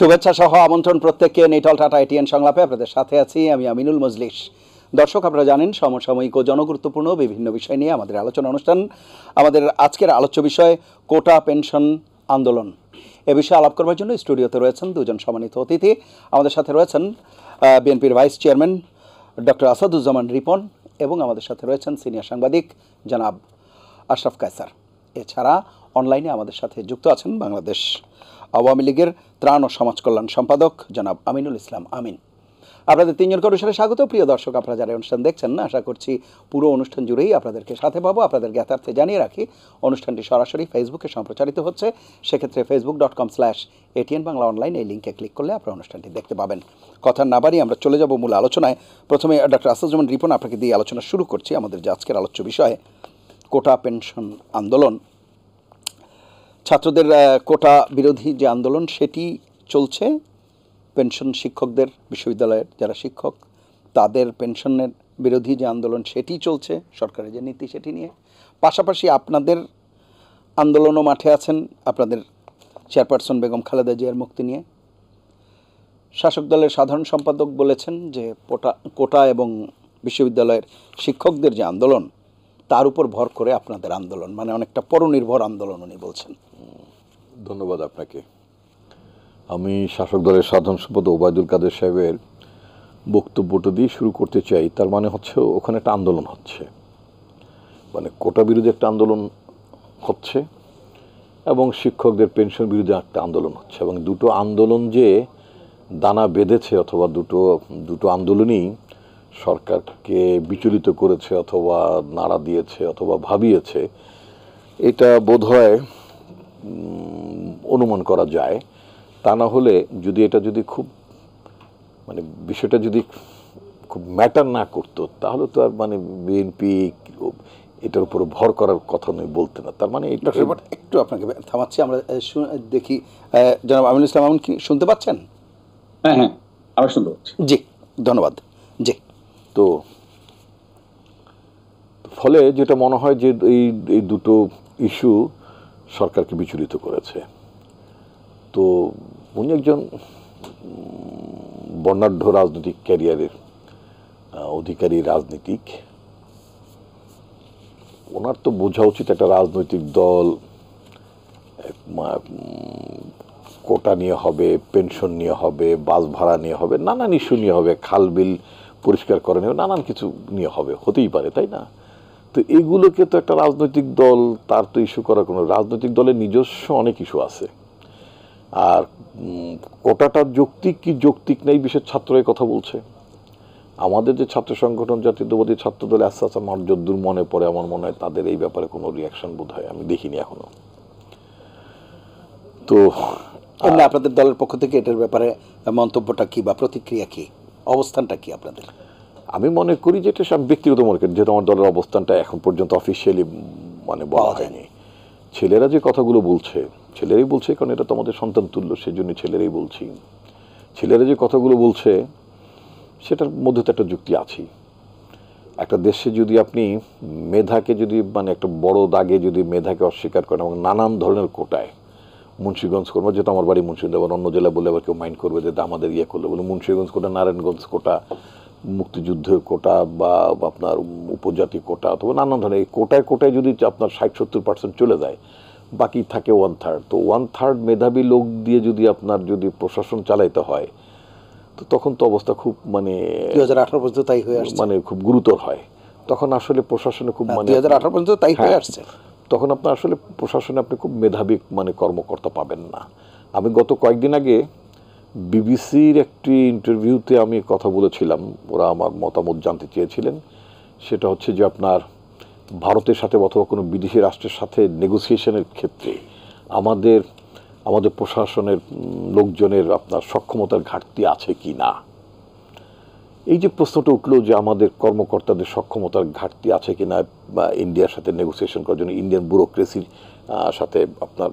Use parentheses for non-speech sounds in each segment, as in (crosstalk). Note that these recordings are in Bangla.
শুভেচ্ছা সহ আমন্ত্রণ প্রত্যেককে নেটল টাটা এটিএন সংলাপে আপনাদের সাথে আছি আমি আমিনুল মজলিস দর্শক আপনারা জানেন সমসাময়িক ও জনগুরুত্বপূর্ণ বিভিন্ন বিষয় নিয়ে আমাদের আলোচনা অনুষ্ঠান আমাদের আজকের আলোচ্য বিষয় কোটা পেনশন আন্দোলন এ বিষয়ে আলাপ করবার জন্য স্টুডিওতে রয়েছেন দুজন সম্মানিত অতিথি আমাদের সাথে রয়েছেন বিএনপির vice chairman doctor Asaduzzaman Ripon এবং আমাদের সাথে রয়েছেন সিনিয়র সাংবাদিক জনাব আশরাফ কায়সার এছাড়া অনলাইনে আমাদের সাথে যুক্ত আছেন বাংলাদেশ আওয়ামী লীগের ত্রাণ ও সমাজ কল্যাণ সম্পাদক জনাব আমিনুল ইসলাম আমিন আপনাদের তিনজন অনুসারে স্বাগত প্রিয় দর্শক আপনারা যারা অনুষ্ঠান দেখছেন না আশা করছি পুরো অনুষ্ঠান জুড়েই আপনাদেরকে সাথে পাবো আপনাদের জ্ঞাতার্থে জানিয়ে রাখি অনুষ্ঠানটি সরাসরি ফেসবুকে সম্প্রচারিত হচ্ছে সেক্ষেত্রে Facebook dot com slash ATN Bangla online এই লিঙ্কে ক্লিক করলে আপনারা অনুষ্ঠানটি দেখতে পাবেন কথা না বাড়ি আমরা চলে যাব মূল আলোচনায় প্রথমে ডক্টর আসাদুজ্জামান রিপন আপনাকে দিয়ে আলোচনা শুরু করছি আমাদের যে আজকের আলোচ্য বিষয়ে কোটা পেনশন আন্দোলন ছাত্রদের কোটা বিরোধী যে আন্দোলন সেটি চলছে পেনশন শিক্ষকদের বিশ্ববিদ্যালয়ের যারা শিক্ষক তাদের পেনশনের বিরোধী যে আন্দোলন সেটি চলছে সরকারের যে নীতি সেটি নিয়ে পাশাপাশি আপনাদের আন্দোলনও মাঠে আছেন আপনাদের চেয়ারপারসন বেগম খালেদা জিয়ার মুক্তি নিয়ে শাসক দলের সাধারণ সম্পাদক বলেছেন যে কোটা কোটা এবং বিশ্ববিদ্যালয়ের শিক্ষকদের যে আন্দোলন তার উপর ভর করে আপনাদের আন্দোলন মানে অনেকটা পরনির্ভর আন্দোলন উনি বলছেন ধন্যবাদ আপনাকে আমি শাসক দলের সাধারণ সম্পাদক ওবায়দুল কাদের সাহেবের বক্তব্যটা দিয়ে শুরু করতে চাই তার মানে হচ্ছে ওখানে একটা আন্দোলন হচ্ছে মানে কোটা বিরুদ্ধে একটা আন্দোলন হচ্ছে এবং শিক্ষকদের পেনশন বিরুদ্ধে একটা আন্দোলন হচ্ছে এবং দুটো আন্দোলন যে দানা বেঁধেছে অথবা দুটো দুটো আন্দোলনই সরকারকে বিচলিত করেছে অথবা নাড়া দিয়েছে অথবা ভাবিয়েছে এটা বোধ হয় অনুমান করা যায় তা না হলে যদি এটা যদি খুব মানে বিষয়টা যদি খুব ম্যাটার না করতো তাহলে তো আর মানে বিএনপি এটার উপর ভর করার কথা নয় বলতে না তার মানে এটা একটু আপনাকে থামাচ্ছি আমরা দেখি জনাব আমিনুল ইসলাম আমন কি শুনতে পাচ্ছেন হ্যাঁ হ্যাঁ আমরা শুনতে জি ধন্যবাদ জি তো ফলে যেটা মনে হয় যে এই এই দুটো ইস্যু সরকারকে বিচলিত করেছে তো উনি একজন বর্ণাঢ্য রাজনৈতিক ক্যারিয়ারের অধিকারী রাজনীতিক ওনার তো বোঝা উচিত একটা রাজনৈতিক দল কোটা নিয়ে হবে পেনশন নিয়ে হবে বাস ভাড়া নিয়ে হবে নানান ইস্যু নিয়ে হবে বিল পরিষ্কার করে নেবে নানান কিছু নিয়ে হবে হতেই পারে তাই না তো এইগুলোকে তো একটা রাজনৈতিক দল তার তো ইস্যু করার কোনো রাজনৈতিক দলের নিজস্ব অনেক ইস্যু আছে আর কোটাটা যৌক্তিক কি যৌক্তিক নেই বিশেষ ছাত্রের কথা বলছে আমাদের যে ছাত্র সংগঠন ছাত্র দলে আস্তে আস্তে আমার যদ্দূর মনে পড়ে আমার মনে হয় তাদের এই ব্যাপারে কোনো রিয়াকশন বোধ হয় আমি দেখিনি এখনো তো আপনাদের দলের পক্ষ থেকে এটার ব্যাপারে মন্তব্যটা কি বা প্রতিক্রিয়া কি অবস্থানটা কি আপনাদের আমি মনে করি যে এটা সব ব্যক্তিগত মনে করি যেহেতু আমার দলের অবস্থানটা এখন পর্যন্ত অফিসিয়ালি মানে বলা হয়নি ছেলেরা যে কথাগুলো বলছে ছেলেরাই বলছে কারণ এটা তো আমাদের সন্তান তুল্য জন্য ছেলেরাই বলছি ছেলেরা যে কথাগুলো বলছে সেটার মধ্যে তো একটা যুক্তি আছেই একটা দেশে যদি আপনি মেধাকে যদি মানে একটা বড় দাগে যদি মেধাকে অস্বীকার করেন এবং নানান ধরনের কোটায় মুন্সীগঞ্জ করবো যেহেতু আমার বাড়ি মুন্সিগঞ্জ আবার অন্য জেলা বলে আবার কেউ মাইন্ড করবে যে আমাদের ইয়ে করলো বলে মুন্সীগঞ্জ কোটা নারায়ণগঞ্জ কোটা মুক্তিযুদ্ধ কোটা বা আপনার উপজাতি কোটা অথবা নানান ধরনের কোটায় কোটায় যদি আপনার ষাট সত্তর পার্সেন্ট চলে যায় বাকি থাকে ওয়ান থার্ড তো ওয়ান থার্ড মেধাবী লোক দিয়ে যদি আপনার যদি প্রশাসন চালাইতে হয় তো তখন তো অবস্থা খুব মানে দু হাজার আঠারো পর্যন্ত তাই হয়ে আসছে মানে খুব গুরুতর হয় তখন আসলে প্রশাসনে খুব হ্যাঁ, মানে দু হাজার আঠারো পর্যন্ত তাই হয়ে হ্যাঁ, আসছে তখন আপনার আসলে প্রশাসনে আপনি খুব মেধাবী মানে কর্মকর্তা পাবেন না আমি গত কয়েকদিন আগে বিবিসির একটি ইন্টারভিউতে আমি কথা বলেছিলাম ওরা আমার মতামত জানতে চেয়েছিলেন সেটা হচ্ছে যে আপনার ভারতের সাথে অথবা কোনো বিদেশি রাষ্ট্রের সাথে নেগোসিয়েশনের ক্ষেত্রে আমাদের আমাদের প্রশাসনের লোকজনের আপনার সক্ষমতার ঘাটতি আছে কি না এই যে প্রশ্নটা উঠলো যে আমাদের কর্মকর্তাদের সক্ষমতার ঘাটতি আছে কি না বা ইন্ডিয়ার সাথে নেগোসিয়েশন করার জন্য ইন্ডিয়ান ব্যুরোক্রেসির সাথে আপনার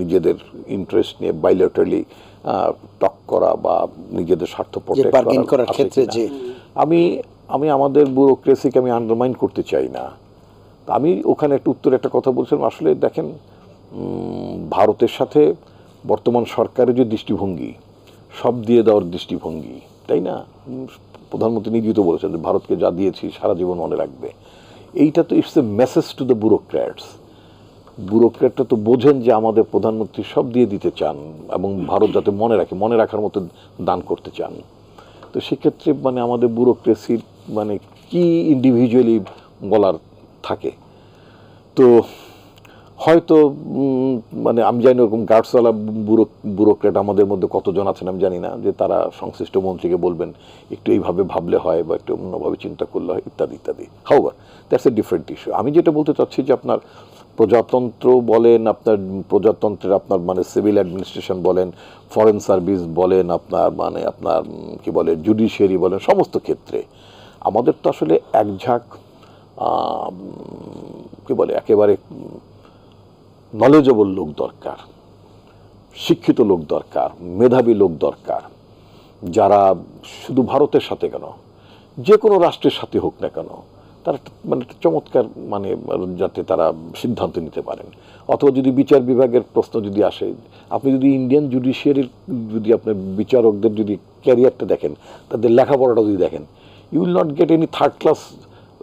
নিজেদের ইন্টারেস্ট নিয়ে বাইলেটারলি টক করা বা নিজেদের স্বার্থ করার ক্ষেত্রে যে আমি আমি আমাদের ব্যুরোক্রেসিকে আমি আন্ডারমাইন করতে চাই না আমি ওখানে একটু উত্তরে একটা কথা বলছিলাম আসলে দেখেন ভারতের সাথে বর্তমান সরকারের যে দৃষ্টিভঙ্গি সব দিয়ে দেওয়ার দৃষ্টিভঙ্গি তাই না প্রধানমন্ত্রী নিজেই তো বলেছেন ভারতকে যা দিয়েছি সারা জীবন মনে রাখবে এইটা তো it's a message to the bureaucrats ব্যুরোক্র্যাটরা তো বোঝেন যে আমাদের প্রধানমন্ত্রী সব দিয়ে দিতে চান এবং ভারত যাতে মনে রাখে মনে রাখার মতো দান করতে চান তো সেক্ষেত্রে মানে আমাদের ব্যুরোক্রেসির মানে কি ইন্ডিভিজুয়ালি বলার থাকে তো হয়তো মানে আমি জানি ওরকম গার্ডসওয়ালা ব্যুরো ব্যুরোক্র্যাট আমাদের মধ্যে কতজন আছেন আমি জানি না যে তারা সংশ্লিষ্ট মন্ত্রীকে বলবেন একটু এইভাবে ভাবলে হয় বা একটু অন্যভাবে চিন্তা করলে হয় ইত্যাদি ইত্যাদি হাওয়ার দ্যাটস এ ডিফারেন্ট ইস্যু আমি যেটা বলতে চাচ্ছি যে আপনার প্রজাতন্ত্র বলেন আপনার প্রজাতন্ত্রের আপনার মানে সিভিল অ্যাডমিনিস্ট্রেশন বলেন ফরেন সার্ভিস বলেন আপনার মানে আপনার কি বলে জুডিশিয়ারি বলেন সমস্ত ক্ষেত্রে আমাদের তো আসলে একঝাঁক কি বলে একেবারে নলেজেবল লোক দরকার শিক্ষিত লোক দরকার মেধাবী লোক দরকার যারা শুধু ভারতের সাথে কেন যে কোনো রাষ্ট্রের সাথে হোক না কেন তারা মানে চমৎকার মানে যাতে তারা সিদ্ধান্ত নিতে পারেন অথবা যদি বিচার বিভাগের প্রশ্ন যদি আসে আপনি যদি ইন্ডিয়ান জুডিশিয়ারির যদি আপনার বিচারকদের যদি ক্যারিয়ারটা দেখেন তাদের লেখাপড়াটা যদি দেখেন you will not get any third class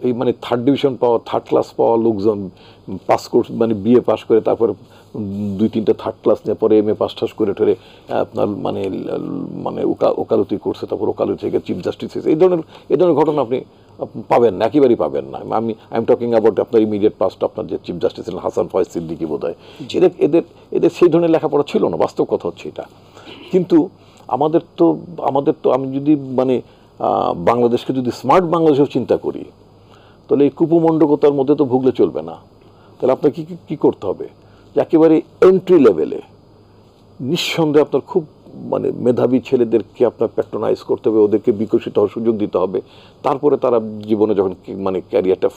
এই মানে থার্ড ডিভিশন পাওয়া থার্ড ক্লাস পাওয়া লোকজন পাস কোর্স মানে বিএ পাস করে তারপর দুই তিনটা থার্ড ক্লাস নিয়ে পরে এম এ পাস ঠাস করে ঠেরে আপনার মানে মানে ওকালতি করছে তারপর ওকালতি থেকে চিফ জাস্টিস হয়েছে এই ধরনের এই ধরনের ঘটনা আপনি পাবেন না একেবারেই পাবেন না আমি আই এম টকিং অ্যাবাউট আপনার ইমিডিয়েট পাস্ট আপনার যে চিফ জাস্টিস ছিলেন হাসান ফয়েজ সিদ্দিকি বোধ হয় এদের এদের এদের সেই ধরনের লেখাপড়া ছিল না বাস্তব কথা হচ্ছে এটা কিন্তু আমাদের তো আমাদের তো আমি যদি মানে বাংলাদেশকে যদি স্মার্ট বাংলাদেশেও চিন্তা করি তাহলে এই কুপমণ্ডকতার মধ্যে তো ভুগলে চলবে না তাহলে আপনাকে কী করতে হবে একেবারে এন্ট্রি লেভেলে নিঃসন্দেহে আপনার খুব মানে মেধাবী ছেলেদেরকে আপনার প্যাট্রোনাইজ করতে হবে ওদেরকে বিকশিত হওয়ার সুযোগ দিতে হবে তারপরে তারা জীবনে যখন মানে ক্যারিয়ারটা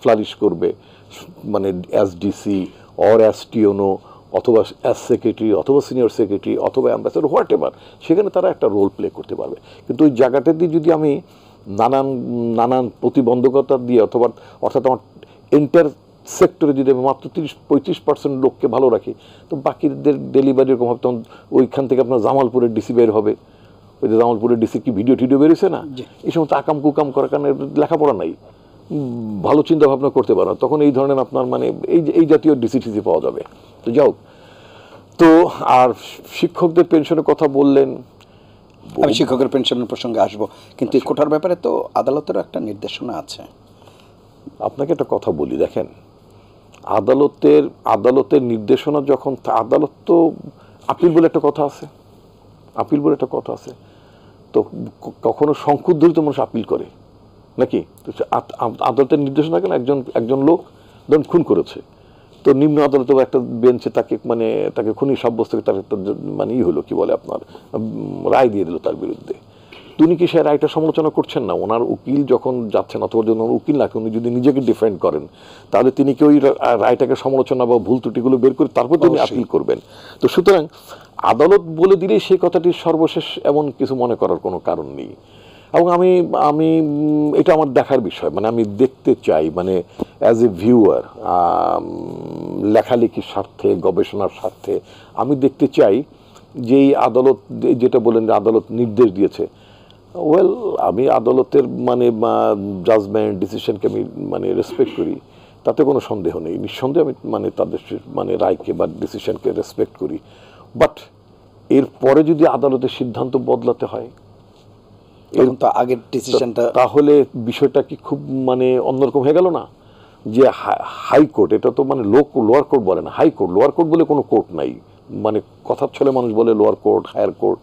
ফ্লারিশ করবে মানে অ্যাস ডিসি অর অ্যাস টিওনো অথবা অ্যাস সেক্রেটারি অথবা সিনিয়র সেক্রেটারি অথবা অ্যাম্বাসেডর হোয়াট এভার সেখানে তারা একটা রোল প্লে করতে পারবে কিন্তু ওই জায়গাটা দিয়ে যদি আমি নানান নানান প্রতিবন্ধকতা দিয়ে অথবা অর্থাৎ আমার এন্টার সেক্টরে যদি আমি মাত্র তিরিশ পঁয়ত্রিশ পার্সেন্ট লোককে ভালো রাখি তো বাকিদের ডেলিভারি এরকম হবে তখন ওইখান থেকে আপনার জামালপুরের ডিসি বের হবে ওই যে জামালপুরের ডিসি কি ভিডিও টিডিও বেরোছে না এই সমস্ত আকাম কুকাম করার কারণে লেখাপড়া নাই ভালো চিন্তা ভাবনা করতে পারো তখন এই ধরনের আপনার মানে এই এই জাতীয় ডিসি টিসি পাওয়া যাবে তো যাই তো আর শিক্ষকদের পেনশনের কথা বললেন আমি শিক্ষকের পেনশনের প্রসঙ্গে আসবো কিন্তু এই আচ্ছা। ব্যাপারে তো আদালতেরও একটা নির্দেশনা আছে আপনাকে একটা কথা বলি দেখেন আদালতের আদালতের নির্দেশনা যখন আদালত তো আপিল বলে একটা কথা আছে আপিল বলে একটা কথা আছে তো কখনো শঙ্কুদ্ধরিত মানুষ আপিল করে নাকি তো আদালতের নির্দেশনা কেন একজন একজন লোক ধরুন খুন করেছে তো নিম্ন আদালতে একটা বেঞ্চে তাকে মানে তাকে খুনি সাব্যস্ত তাকে একটা মানে ই হলো কি বলে আপনার রায় দিয়ে দিল তার বিরুদ্ধে তিনি কি সে রাইটার সমালোচনা করছেন না ওনার উকিল যখন যাচ্ছেন অথবা ওনার উকিল না উনি যদি নিজেকে ডিফেন্ড করেন তাহলে তিনি কি ওই রায়টাকে সমালোচনা বা ভুল ত্রুটিগুলো বের করে তারপর তিনি আপিল করবেন তো সুতরাং আদালত বলে দিলেই সেই কথাটির সর্বশেষ এমন কিছু মনে করার কোনো কারণ নেই এবং আমি আমি এটা আমার দেখার বিষয় মানে আমি দেখতে চাই মানে অ্যাজ এ ভিউয়ার লেখালেখির স্বার্থে গবেষণার স্বার্থে আমি দেখতে চাই যে আদালত যেটা বলেন যে আদালত নির্দেশ দিয়েছে ওয়েল আমি আদালতের মানে জাজমেন্ট ডিসিশনকে আমি মানে রেসপেক্ট করি তাতে কোনো সন্দেহ নেই নিঃসন্দেহে আমি মানে তাদের মানে রায়কে বা ডিসিশনকে রেসপেক্ট করি বাট এর পরে যদি আদালতের সিদ্ধান্ত বদলাতে হয় এবং তো আগের ডিসিশনটা তাহলে বিষয়টা কি খুব মানে অন্যরকম হয়ে গেল না যে হাইকোর্ট এটা তো মানে লো লোয়ার কোর্ট বলে না হাইকোর্ট লোয়ার কোর্ট বলে কোনো কোর্ট নাই মানে কথা ছলে মানুষ বলে lower court higher court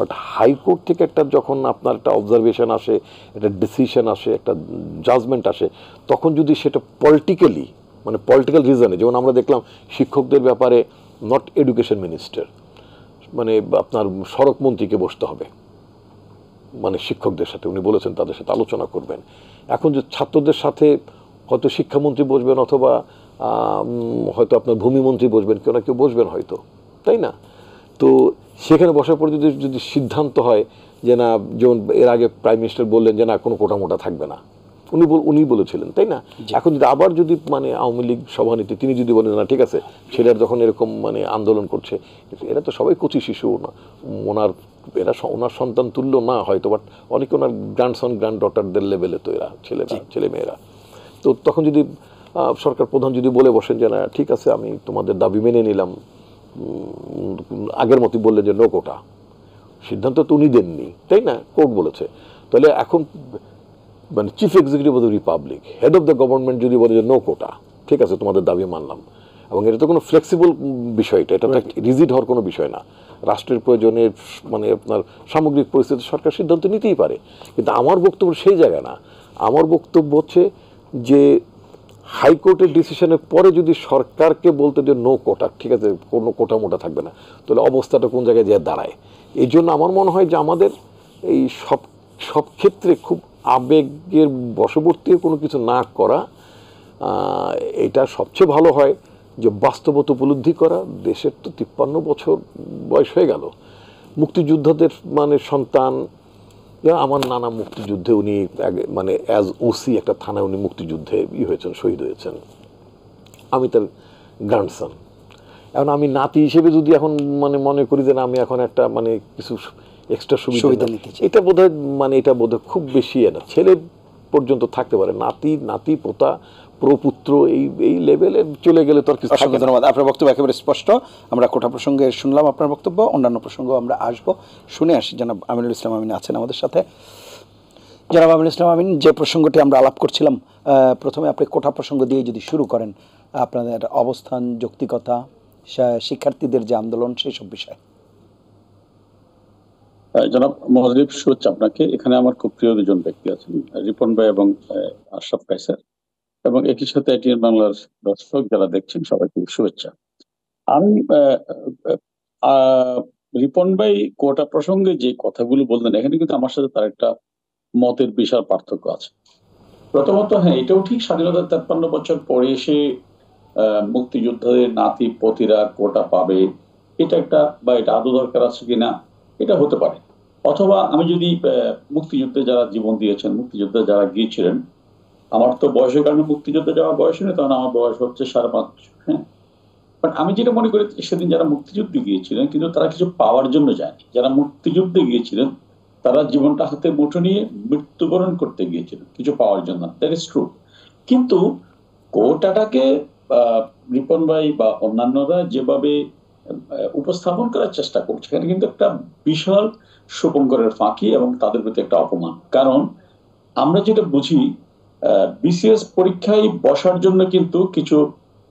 but high court থেকে একটা যখন আপনার একটা অবজারভেশন আসে একটা ডিসিশন আসে একটা জাজমেন্ট আসে তখন যদি সেটা পলিটিক্যালি মানে পলিটিক্যাল রিজনে যেমন আমরা দেখলাম শিক্ষকদের ব্যাপারে নট এডুকেশন মিনিস্টার মানে আপনার সড়ক মন্ত্রীকে বসতে হবে মানে শিক্ষকদের সাথে উনি বলেছেন তাদের সাথে আলোচনা করবেন এখন যে ছাত্রদের সাথে হয়তো শিক্ষামন্ত্রী বসবেন অথবা হয়তো আপনার ভূমিমন্ত্রী বসবেন কেউ না কেউ বসবেন হয়তো তাই না তো সেখানে বসার পর যদি যদি সিদ্ধান্ত হয় যে না যেমন এর আগে প্রাইম মিনিস্টার বললেন যে না কোনো কোটা মোটা থাকবে না উনি উনি বলেছিলেন তাই না এখন যদি আবার যদি মানে আওয়ামী লীগ সভানেত্রী তিনি যদি বলেন না ঠিক আছে ছেলেরা যখন এরকম মানে আন্দোলন করছে এরা তো সবাই কচি শিশু না ওনার এরা ওনার সন্তান তুল্য না হয়তো বাট অনেকে ওনার গ্র্যান্ডসন গ্র্যান্ড ডটারদের লেভেলে তো এরা ছেলে ছেলে ছেলেমেয়েরা তো তখন যদি সরকার প্রধান যদি বলে বসেন যে না ঠিক আছে আমি তোমাদের দাবি মেনে নিলাম আগের মতোই বললেন যে নো কোটা সিদ্ধান্ত তো উনি দেননি তাই না কোর্ট বলেছে তাহলে এখন মানে chief executive of the republic head of the government যদি বলে যে নো কোটা ঠিক আছে তোমাদের দাবি মানলাম এবং এটা তো কোনো ফ্লেক্সিবল বিষয়টা এটা রিজিড হওয়ার কোনো বিষয় না রাষ্ট্রের প্রয়োজনে মানে আপনার সামগ্রিক পরিস্থিতি সরকার সিদ্ধান্ত নিতেই পারে কিন্তু আমার বক্তব্য সেই জায়গা না আমার বক্তব্য হচ্ছে যে হাইকোর্টের ডিসিশনের পরে যদি সরকারকে বলতে যে নো কোটা ঠিক আছে কোনো কোটা মোটা থাকবে না তাহলে অবস্থাটা কোন জায়গায় যেয়ে দাঁড়ায় এই জন্য আমার মনে হয় যে আমাদের এই সব সব ক্ষেত্রে খুব আবেগের বশবর্তী কোনো কিছু না করা এটা সবচেয়ে ভালো হয় যে বাস্তবত উপলব্ধি করা দেশের তো তিপ্পান্ন বছর বয়স হয়ে গেল মুক্তিযোদ্ধাদের মানে সন্তান আমার নানা মুক্তিযুদ্ধে উনি মানে অ্যাজ ওসি একটা থানায় উনি মুক্তিযুদ্ধে ইয়ে হয়েছেন শহীদ হয়েছেন আমি তার গ্রান্ডসন এখন আমি নাতি হিসেবে যদি এখন মানে মনে করি যে না আমি এখন একটা মানে কিছু এক্সট্রা সুবিধা এটা বোধহয় মানে এটা বোধহয় খুব বেশি না ছেলে পর্যন্ত থাকতে পারে নাতি নাতি পোতা প্রপুত্র এই এই লেভেলে চলে গেলে তো আর কিছু অসংখ্য ধন্যবাদ আপনার বক্তব্য একেবারে স্পষ্ট আমরা কোটা প্রসঙ্গে শুনলাম আপনার বক্তব্য অন্যান্য প্রসঙ্গ আমরা আসব শুনে আসি যেন আমিনুল ইসলাম আমিন আছেন আমাদের সাথে যেন আমিনুল ইসলাম আমিন যে প্রসঙ্গটি আমরা আলাপ করছিলাম প্রথমে আপনি কোটা প্রসঙ্গ দিয়ে যদি শুরু করেন আপনাদের অবস্থান যৌক্তিকতা শিক্ষার্থীদের যে আন্দোলন সেই সব বিষয়ে জনাব মহাজিব শুভেচ্ছা আপনাকে এখানে আমার খুব প্রিয় দুজন ব্যক্তি আছেন রিপন ভাই এবং আশরাফ কাইসার এবং একই সাথে এটি বাংলার দর্শক যারা দেখছেন সবাইকে শুভেচ্ছা আমি রিপন ভাই কোটা প্রসঙ্গে যে কথাগুলো বললেন এখানে কিন্তু আমার সাথে তার একটা মতের বিশাল পার্থক্য আছে প্রথমত হ্যাঁ এটাও ঠিক স্বাধীনতার তেপ্পান্ন বছর পরে এসে মুক্তিযোদ্ধাদের নাতি পতিরা কোটা পাবে এটা একটা বা এটা আদৌ দরকার আছে কিনা এটা হতে পারে অথবা আমি যদি মুক্তিযুদ্ধে যারা জীবন দিয়েছেন মুক্তিযোদ্ধা যারা গিয়েছিলেন আমার তো বয়সের কারণে মুক্তিযুদ্ধে যাওয়ার বয়স নেই তখন আমার বয়স হচ্ছে সাড়ে পাঁচ হ্যাঁ বাট আমি যেটা মনে করি সেদিন যারা মুক্তিযুদ্ধে গিয়েছিলেন কিন্তু তারা কিছু পাওয়ার জন্য যায়নি যারা মুক্তিযুদ্ধে গিয়েছিলেন তারা জীবনটা হাতে মুঠো নিয়ে মৃত্যুবরণ করতে গিয়েছিলেন কিছু পাওয়ার জন্য দ্যাট ইজ ট্রু কিন্তু কোটাটাকে রিপন ভাই বা অন্যান্যরা যেভাবে উপস্থাপন করার চেষ্টা করছে এখানে কিন্তু একটা বিশাল শুভঙ্করের ফাঁকি এবং তাদের প্রতি একটা অপমান কারণ আমরা যেটা বুঝি বিসিএস পরীক্ষায় বসার জন্য কিন্তু কিছু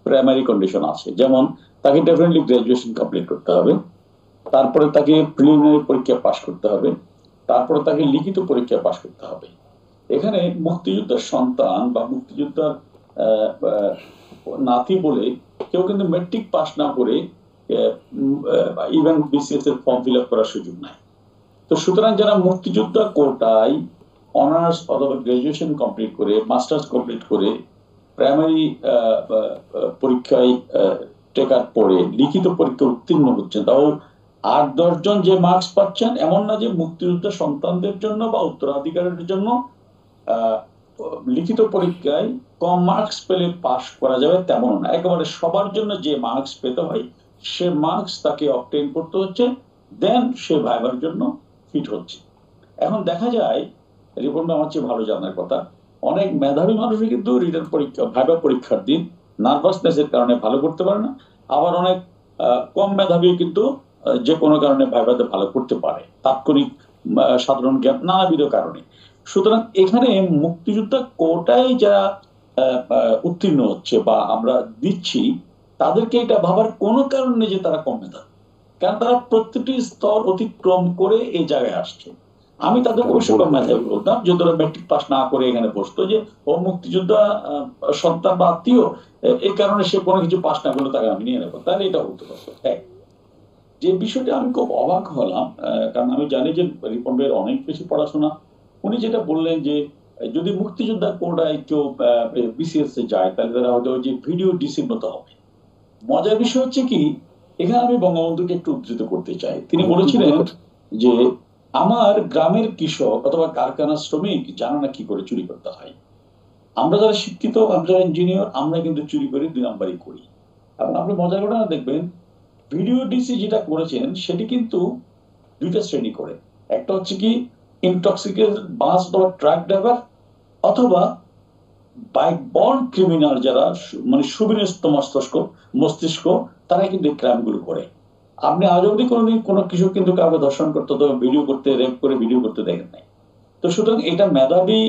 প্রাইমারি কন্ডিশন আছে যেমন তাকে ডেফিনেটলি গ্র্যাজুয়েশন কমপ্লিট করতে হবে তারপরে তাকে প্রিলিমিনারি পরীক্ষা পাশ করতে হবে তারপরে তাকে লিখিত পরীক্ষা পাশ করতে হবে এখানে মুক্তিযোদ্ধার সন্তান বা মুক্তিযোদ্ধার নাতি বলে কেউ কিন্তু মেট্রিক পাশ না করে ইভেন বিসিএস এর ফর্ম ফিল আপ করার সুযোগ নাই তো সুতরাং যারা মুক্তিযোদ্ধা কোটায় অনার্স অথবা গ্র্যাজুয়েশন কমপ্লিট করে মাস্টার্স কমপ্লিট করে প্রাইমারি uh, uh, uh, পরীক্ষায় টেকার পরে লিখিত পরীক্ষা উত্তীর্ণ হচ্ছে তাও আট দশজন যে মার্কস পাচ্ছেন এমন না যে মুক্তিযুদ্ধ সন্তানদের জন্য বা উত্তরাধিকারের জন্য লিখিত পরীক্ষায় কম মার্কস পেলে পাশ করা যাবে তেমন না একেবারে সবার জন্য যে মার্কস পেতে হয় সে মার্কস তাকে অবটেন করতে হচ্ছে দেন সে ভাইবার জন্য ফিট হচ্ছে এখন দেখা যায় রিপোর্ট আমার চেয়ে ভালো জানার কথা অনেক মেধাবী মানুষও কিন্তু রিটার্ন পরীক্ষা ভাইবা পরীক্ষার দিন নার্ভাসনেসের কারণে ভালো করতে পারে না আবার অনেক কম মেধাবী কিন্তু যে কোনো কারণে ভাইবাতে ভালো করতে পারে তাৎক্ষণিক সাধারণ জ্ঞান নানাবিধ কারণে সুতরাং এখানে মুক্তিযুদ্ধ কোটায় যারা উত্তীর্ণ হচ্ছে বা আমরা দিচ্ছি তাদেরকে এটা ভাবার কোনো কারণ নেই যে তারা কম মেধাবী কারণ তারা প্রত্যেকটি স্তর অতিক্রম করে এই জায়গায় আসছে আমি তাদের অবশ্যই মেধাবী বলতাম যে তারা ম্যাট্রিক পাস না করে এখানে বসতো যে ও মুক্তিযোদ্ধা সন্তান বা আত্মীয় এই কারণে সে কোনো কিছু পাস না করলে তাকে আমি নিয়ে নেবো তাহলে এটা বলতে পারতো এক হ্যাঁ। যে বিষয়টা আমি খুব অবাক হলাম কারণ আমি জানি যে রিপন অনেক বেশি পড়াশোনা উনি যেটা বললেন যে যদি মুক্তিযোদ্ধা কোটায় কেউ বিসিএস এ যায় তাহলে তারা হয়তো যে ভিডিও ডিসিপ্লিনত হবে মজার বিষয় হচ্ছে কি এখানে আমি বঙ্গবন্ধুকে একটু উদ্ধৃত করতে চাই তিনি বলেছিলেন যে আমার গ্রামের কৃষক অথবা কারখানার শ্রমিক জানে না কি করে চুরি করতে হয় আমরা যারা শিক্ষিত আমরা যারা ইঞ্জিনিয়ার আমরা কিন্তু চুরি করি দুই নাম্বারই করি এবং আপনি মজার ঘটনা দেখবেন ভিডিও ডিসি যেটা করেছেন সেটি কিন্তু দুইটা শ্রেণী করে একটা হচ্ছে কি ইনটক্সিকেট বাস বা ট্রাক ড্রাইভার অথবা বাইক বন্ড ক্রিমিনাল যারা মানে সুবিনস্ত মস্তিষ্ক মস্তিষ্ক তারা কিন্তু এই ক্রাইমগুলো করে আপনি আজ অব্দি কোনোদিন কোনো কিছু কিন্তু কাউকে দর্শন করতে তো ভিডিও করতে রেপ করে ভিডিও করতে দেখেন নাই তো সুতরাং এটা মেধাবী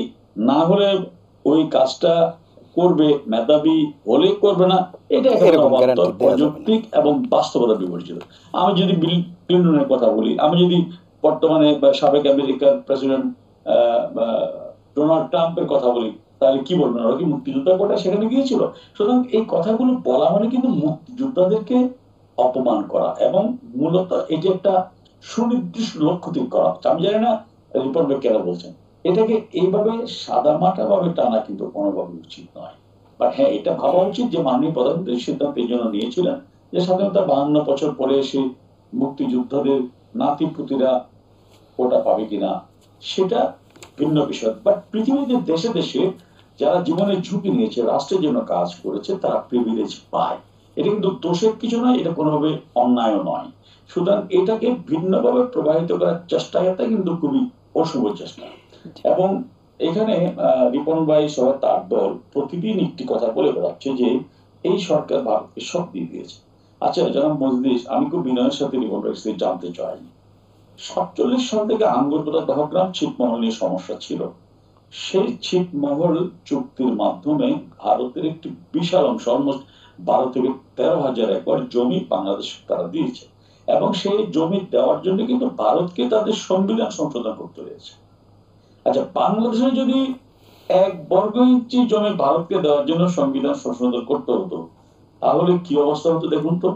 না হলে ওই কাজটা করবে মেধাবী হলে করবে না এটা প্রযুক্তিক এবং বাস্তবতা বিবর্জিত আমি যদি বিল ক্লিন্টনের কথা বলি আমি যদি বর্তমানে সাবেক আমেরিকার প্রেসিডেন্ট ডোনাল্ড ট্রাম্পের কথা বলি তাহলে কি বলবেন ওরা কি মুক্তিযোদ্ধা কোটা সেখানে গিয়েছিল সুতরাং এই কথাগুলো বলা মানে কিন্তু মুক্তিযোদ্ধাদেরকে অপমান করা এবং মূলত এটি একটা সুনির্দিষ্ট লক্ষ্য ঠিক করা হচ্ছে আমি জানি না রিপন কেন বলছেন এটাকে এইভাবে সাদামাটা ভাবে টানা কিন্তু কোনোভাবে উচিত নয় বাট হ্যাঁ এটা ভাবা উচিত যে মাননীয় প্রধানমন্ত্রী সিদ্ধান্ত এই জন্য নিয়েছিলেন যে স্বাধীনতা বাহান্ন বছর পরে এসে মুক্তিযোদ্ধাদের নাতিপুতিরা ওটা পাবে কিনা সেটা ভিন্ন বিষয় বাট পৃথিবীতে দেশে দেশে যারা জীবনের ঝুঁকি নিয়েছে রাষ্ট্রের জন্য কাজ করেছে তারা প্রিভিলেজ পায় এটা কিন্তু দোষের কিছু নয় এটা কোনোভাবে অন্যায়ও নয় সুতরাং এটাকে ভিন্নভাবে প্রবাহিত করার চেষ্টা এটা কিন্তু খুবই অশুভ চেষ্টা এবং এখানে রিপন ভাই সহ তার দল প্রতিদিন একটি কথা বলে বেড়াচ্ছে যে এই সরকার ভারতকে সব দিয়ে দিয়েছে আচ্ছা যেমন মজলিস আমি খুব বিনয়ের সাথে রিপন ভাই জানতে চাই সাতচল্লিশ সাল থেকে আঙ্গুরপাড়া দহগ্রাম ছিটমহল নিয়ে সমস্যা ছিল সেই ছিটমহল চুক্তির মাধ্যমে ভারতের একটি বিশাল অংশ অলমোস্ট বারো থেকে তেরো হাজার একর জমি বাংলাদেশ তারা দিয়েছে এবং সেই জমি দেওয়ার জন্য কিন্তু ভারতকে তাদের সংবিধান সংশোধন করতে হয়েছে আচ্ছা বাংলাদেশে যদি এক বর্গ ইঞ্চি জমি ভারতকে দেওয়ার জন্য সংবিধান সংশোধন করতে হতো তাহলে কি অবস্থা হতো দেখুন তো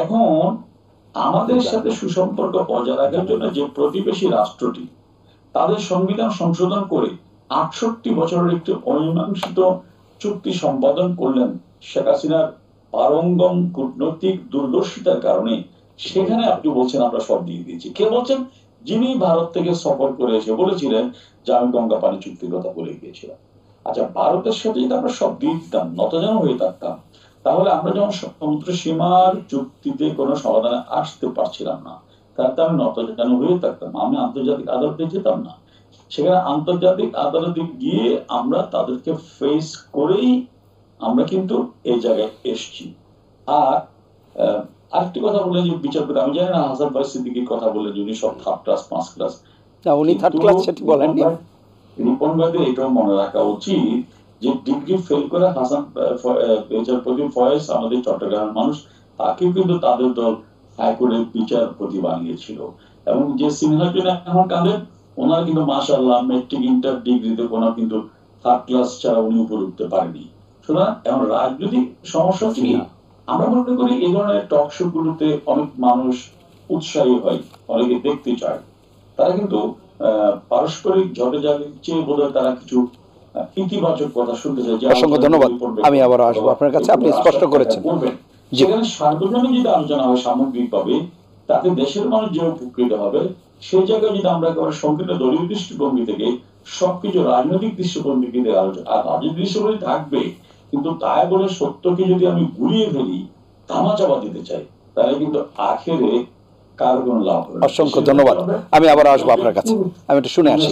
এখন আমাদের সাথে সুসম্পর্ক বজায় রাখার জন্য যে প্রতিবেশী রাষ্ট্রটি তাদের সংবিধান সংশোধন করে আটষট্টি বছরের একটি অমীমাংসিত চুক্তি সম্পাদন করলেন শেখ হাসিনার পারঙ্গম কূটনৈতিক দুর্দর্শিতার কারণে সেখানে আপনি বলছেন আমরা সব দিয়ে দিয়েছি কে বলছেন যিনি ভারত থেকে সফর করে এসে বলেছিলেন যে আমি গঙ্গা পানি চুক্তির কথা বলে গিয়েছিলাম আচ্ছা ভারতের সাথে যদি আমরা সব দিয়ে দিতাম নতজন হয়ে থাকতাম তাহলে আমরা যখন সমুদ্র সীমার চুক্তিতে কোনো সমাধানে আসতে পারছিলাম না তাহলে তো আমি নতজন হয়ে থাকতাম আমি আন্তর্জাতিক আদালতে যেতাম না সেখানে আন্তর্জাতিক আদালতে গিয়ে আমরা তাদেরকে ফেস করেই আমরা কিন্তু এই জায়গায় এসছি আর আরেকটি কথা বলে যে বিচারপতি আমি জানি না হাসান ভাই সিদ্দিকির কথা বলে যে উনি সব থার্ড ক্লাস পাঁচ ক্লাস উনি থার্ড ক্লাস সেটি বলেন ভাইদের এটাও মনে রাখা উচিত যে ডিগ্রি ফেল করে হাসান বিচারপতি আমাদের চট্টগ্রামের মানুষ তাকেও কিন্তু তাদের দল হাইকোর্টের বিচারপতি বানিয়েছিল এবং যে সিনহাজন এখন কাঁদেন ওনার কিন্তু মাসাল্লাহ মেট্রিক ইন্টার ডিগ্রিতে কোনো কিন্তু থার্ড ক্লাস ছাড়া উনি উপরে উঠতে পারেনি সুতরাং রাজনৈতিক সমস্যা আমরা মনে করি এই ধরনের টক শো গুলোতে অনেক মানুষ উৎসাহী হয় অনেকে দেখতে চায় তারা কিন্তু পারস্পরিক চেয়ে তারা কিছু ইতিবাচক কথা শুনতে অসংখ্য ধন্যবাদ আমি আবার আসবো আপনার কাছে আপনি স্পষ্ট করেছেন যেখানে সার্বজনীন যদি আলোচনা হয় সামগ্রিকভাবে তাতে দেশের মানুষ যে উপকৃত হবে সেই জায়গায় যদি আমরা একেবারে সংকীর্ণ দলীয় দৃষ্টিভঙ্গি থেকে সবকিছু রাজনৈতিক দৃষ্টিকোণ থেকে আলোচনা আর রাজনৈতিক দৃষ্টিকোণ থাকবে কিন্তু তাই বলে সত্যকে যদি আমি গুলিয়ে ফেলি ধামা চাপা দিতে চাই তাহলে কিন্তু আখেরে অসংখ্য ধন্যবাদ আমি আবার আসবো আপনার কাছে আমি একটু শুনে আসি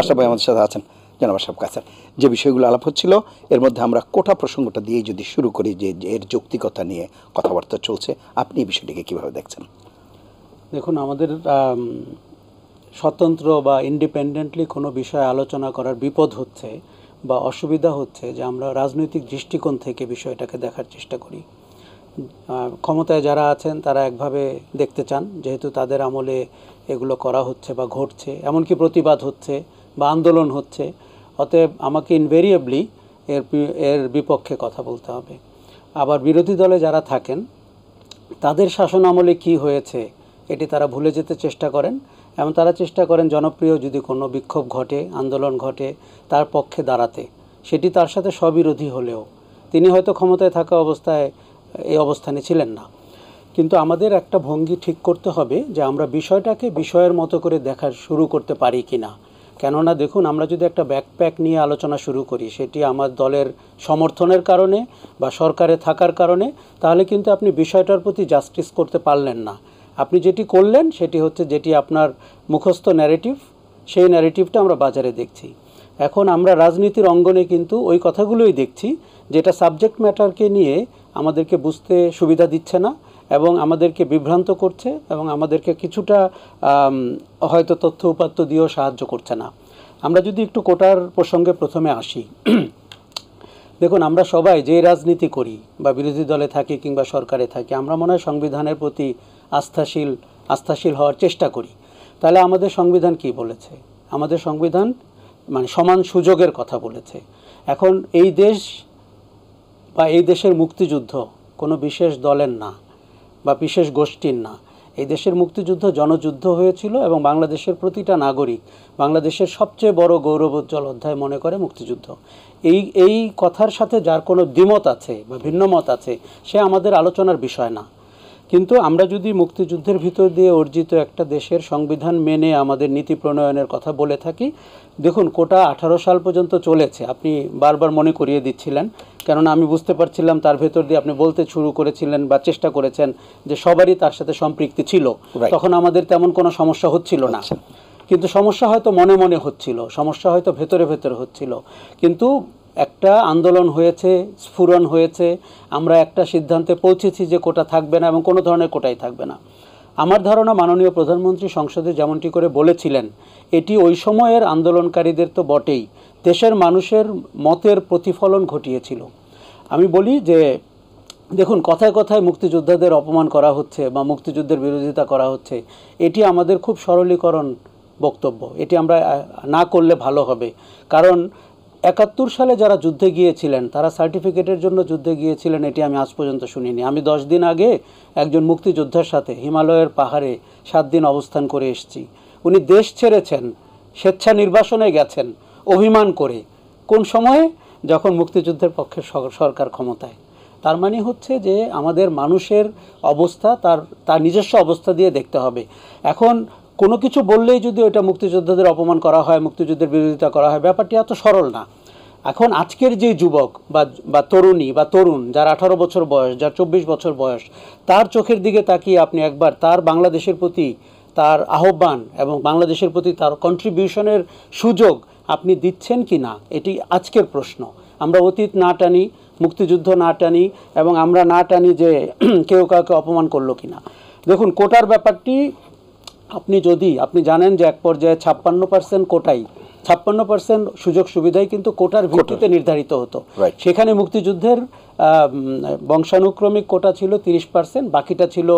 আশা ভাই আমাদের সাথে আছেন জনাব সাহেব কাছে যে বিষয়গুলো আলাপ হচ্ছিল এর মধ্যে আমরা কোটা প্রসঙ্গটা দিয়ে যদি শুরু করি যে এর যৌক্তিকতা নিয়ে কথাবার্তা চলছে আপনি এই বিষয়টিকে কীভাবে দেখছেন দেখুন আমাদের স্বতন্ত্র বা ইন্ডিপেন্ডেন্টলি কোনো বিষয় আলোচনা করার বিপদ হচ্ছে বা অসুবিধা হচ্ছে যে আমরা রাজনৈতিক দৃষ্টিকোণ থেকে বিষয়টাকে দেখার চেষ্টা করি ক্ষমতায় যারা আছেন তারা একভাবে দেখতে চান যেহেতু তাদের আমলে এগুলো করা হচ্ছে বা ঘটছে এমনকি প্রতিবাদ হচ্ছে বা আন্দোলন হচ্ছে অতএব আমাকে ইনভেরিয়েবলি এর এর বিপক্ষে কথা বলতে হবে আবার বিরোধী দলে যারা থাকেন তাদের শাসন আমলে কি হয়েছে এটি তারা ভুলে যেতে চেষ্টা করেন এবং তারা চেষ্টা করেন জনপ্রিয় যদি কোনো বিক্ষোভ ঘটে আন্দোলন ঘটে তার পক্ষে দাঁড়াতে সেটি তার সাথে স্ববিরোধী হলেও তিনি হয়তো ক্ষমতায় থাকা অবস্থায় এই অবস্থানে ছিলেন না কিন্তু আমাদের একটা ভঙ্গি ঠিক করতে হবে যে আমরা বিষয়টাকে বিষয়ের মতো করে দেখার শুরু করতে পারি কি না কেননা দেখুন আমরা যদি একটা ব্যাকপ্যাক নিয়ে আলোচনা শুরু করি সেটি আমার দলের সমর্থনের কারণে বা সরকারে থাকার কারণে তাহলে কিন্তু আপনি বিষয়টার প্রতি জাস্টিস করতে পারলেন না আপনি যেটি করলেন সেটি হচ্ছে যেটি আপনার মুখস্থ ন্যারেটিভ সেই ন্যারেটিভটা আমরা বাজারে দেখছি এখন আমরা রাজনীতির অঙ্গনে কিন্তু ওই কথাগুলোই দেখছি যেটা সাবজেক্ট ম্যাটারকে নিয়ে আমাদেরকে বুঝতে সুবিধা দিচ্ছে না এবং আমাদেরকে বিভ্রান্ত করছে এবং আমাদেরকে কিছুটা হয়তো তথ্য উপাত্ত দিয়েও সাহায্য করছে না আমরা যদি একটু কোটার প্রসঙ্গে প্রথমে আসি (clears throat) দেখুন আমরা সবাই যে রাজনীতি করি বা বিরোধী দলে থাকি কিংবা সরকারে থাকি আমরা মনে হয় সংবিধানের প্রতি আস্থাশীল আস্থাশীল হওয়ার চেষ্টা করি তাহলে আমাদের সংবিধান কি বলেছে আমাদের সংবিধান মানে সমান সুযোগের কথা বলেছে এখন এই দেশ বা এই দেশের মুক্তিযুদ্ধ কোনো বিশেষ দলের না বা বিশেষ গোষ্ঠীর না এই দেশের মুক্তিযুদ্ধ জনযুদ্ধ হয়েছিল এবং বাংলাদেশের প্রতিটা নাগরিক বাংলাদেশের সবচেয়ে বড় গৌরবোজ্জ্বল অধ্যায় মনে করে মুক্তিযুদ্ধ এই এই কথার সাথে যার কোনো দ্বিমত আছে বা ভিন্নমত আছে সে আমাদের আলোচনার বিষয় না কিন্তু আমরা যদি মুক্তিযুদ্ধের ভিতর দিয়ে অর্জিত একটা দেশের সংবিধান মেনে আমাদের নীতি প্রণয়নের কথা বলে থাকি দেখুন কোটা আঠারো সাল পর্যন্ত চলেছে আপনি বারবার মনে করিয়ে দিচ্ছিলেন কেননা আমি বুঝতে পারছিলাম তার ভেতর দিয়ে আপনি বলতে শুরু করেছিলেন বা চেষ্টা করেছেন যে সবারই তার সাথে সম্পৃক্তি ছিল তখন আমাদের তেমন কোনো সমস্যা হচ্ছিল না আচ্ছা। কিন্তু সমস্যা হয়তো মনে মনে হচ্ছিল সমস্যা হয়তো ভেতরে ভেতরে হচ্ছিল কিন্তু একটা আন্দোলন হয়েছে স্ফুরন হয়েছে আমরা একটা সিদ্ধান্তে পৌঁছেছি যে কোটা থাকবে না এবং কোনো ধরনের কোটাই থাকবে না আমার ধারণা মাননীয় প্রধানমন্ত্রী সংসদে যেমনটি করে বলেছিলেন এটি ওই সময়ের আন্দোলনকারীদের তো বটেই দেশের মানুষের মতের প্রতিফলন ঘটিয়েছিল আমি বলি যে দেখুন কথায় কথায় মুক্তিযোদ্ধাদের অপমান করা হচ্ছে বা মুক্তিযুদ্ধের বিরোধিতা করা হচ্ছে এটি আমাদের খুব সরলীকরণ বক্তব্য এটি আমরা না করলে ভালো হবে কারণ একাত্তর সালে যারা যুদ্ধে গিয়েছিলেন তারা সার্টিফিকেটের জন্য যুদ্ধে গিয়েছিলেন এটি আমি আজ পর্যন্ত শুনিনি আমি দশ দিন আগে একজন মুক্তিযোদ্ধার সাথে হিমালয়ের পাহাড়ে সাত দিন অবস্থান করে এসেছি উনি দেশ ছেড়েছেন স্বেচ্ছা নির্বাসনে গেছেন অভিমান করে কোন সময়ে যখন মুক্তিযুদ্ধের পক্ষে সরকার ক্ষমতায় তার মানে হচ্ছে যে আমাদের মানুষের অবস্থা তার তার নিজস্ব অবস্থা দিয়ে দেখতে হবে এখন কোনো কিছু বললেই যদি ওটা মুক্তিযোদ্ধাদের অপমান করা হয় মুক্তিযুদ্ধের বিরোধিতা করা হয় ব্যাপারটি এত সরল না এখন আজকের যে যুবক বা বা তরুণী বা তরুণ যার আঠারো বছর বয়স যার চব্বিশ বছর বয়স তার চোখের দিকে তাকিয়ে আপনি একবার তার বাংলাদেশের প্রতি তার আহ্বান এবং বাংলাদেশের প্রতি তার কন্ট্রিবিউশনের সুযোগ আপনি দিচ্ছেন কি না এটি আজকের প্রশ্ন আমরা অতীত না টানি মুক্তিযুদ্ধ না টানি এবং আমরা না টানি যে (clears throat) কেউ কাউকে অপমান করলো কি না দেখুন কোটার ব্যাপারটি আপনি যদি আপনি জানেন যে এক পর্যায়ে ছাপ্পান্ন পার্সেন্ট কোটাই ছাপ্পান্ন পার্সেন্ট সুযোগ সুবিধাই কিন্তু কোটার ভিত্তিতে নির্ধারিত হতো সেখানে মুক্তিযুদ্ধের বংশানুক্রমিক কোটা ছিল তিরিশ পার্সেন্ট বাকিটা ছিল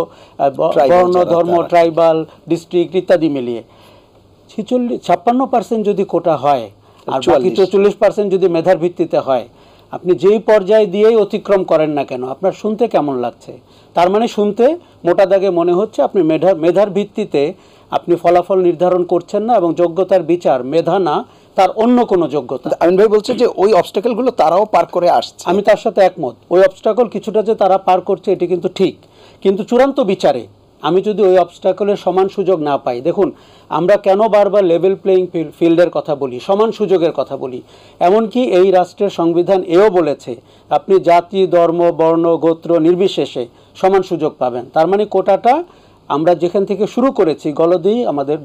বর্ণ ধর্ম ট্রাইবাল ডিস্ট্রিক্ট ইত্যাদি মিলিয়ে ছিচল্লিশ ছাপ্পান্ন পার্সেন্ট যদি কোটা হয় আর বাকি চৌচল্লিশ পার্সেন্ট যদি মেধার ভিত্তিতে হয় আপনি যেই পর্যায়ে দিয়েই অতিক্রম করেন না কেন আপনার শুনতে কেমন লাগছে তার মানে শুনতে মোটা দাগে মনে হচ্ছে আপনি মেধার মেধার ভিত্তিতে আপনি ফলাফল নির্ধারণ করছেন না এবং যোগ্যতার বিচার মেধা না তার অন্য কোনো যোগ্যতা আমিন ভাই বলছে যে ওই অবস্টাকেলগুলো তারাও পার করে আসছে আমি তার সাথে একমত ওই অবস্টাকল কিছুটা যে তারা পার করছে এটি কিন্তু ঠিক কিন্তু চূড়ান্ত বিচারে আমি যদি ওই অবস্টাকলের সমান সুযোগ না পাই দেখুন আমরা কেন বারবার লেভেল প্লেয়িং ফিল্ডের কথা বলি সমান সুযোগের কথা বলি এমনকি এই রাষ্ট্রের সংবিধান এও বলেছে আপনি জাতি ধর্ম বর্ণ গোত্র নির্বিশেষে সমান সুযোগ পাবেন তার মানে কোটাটা আমরা যেখান থেকে শুরু করেছি গলদি আমাদের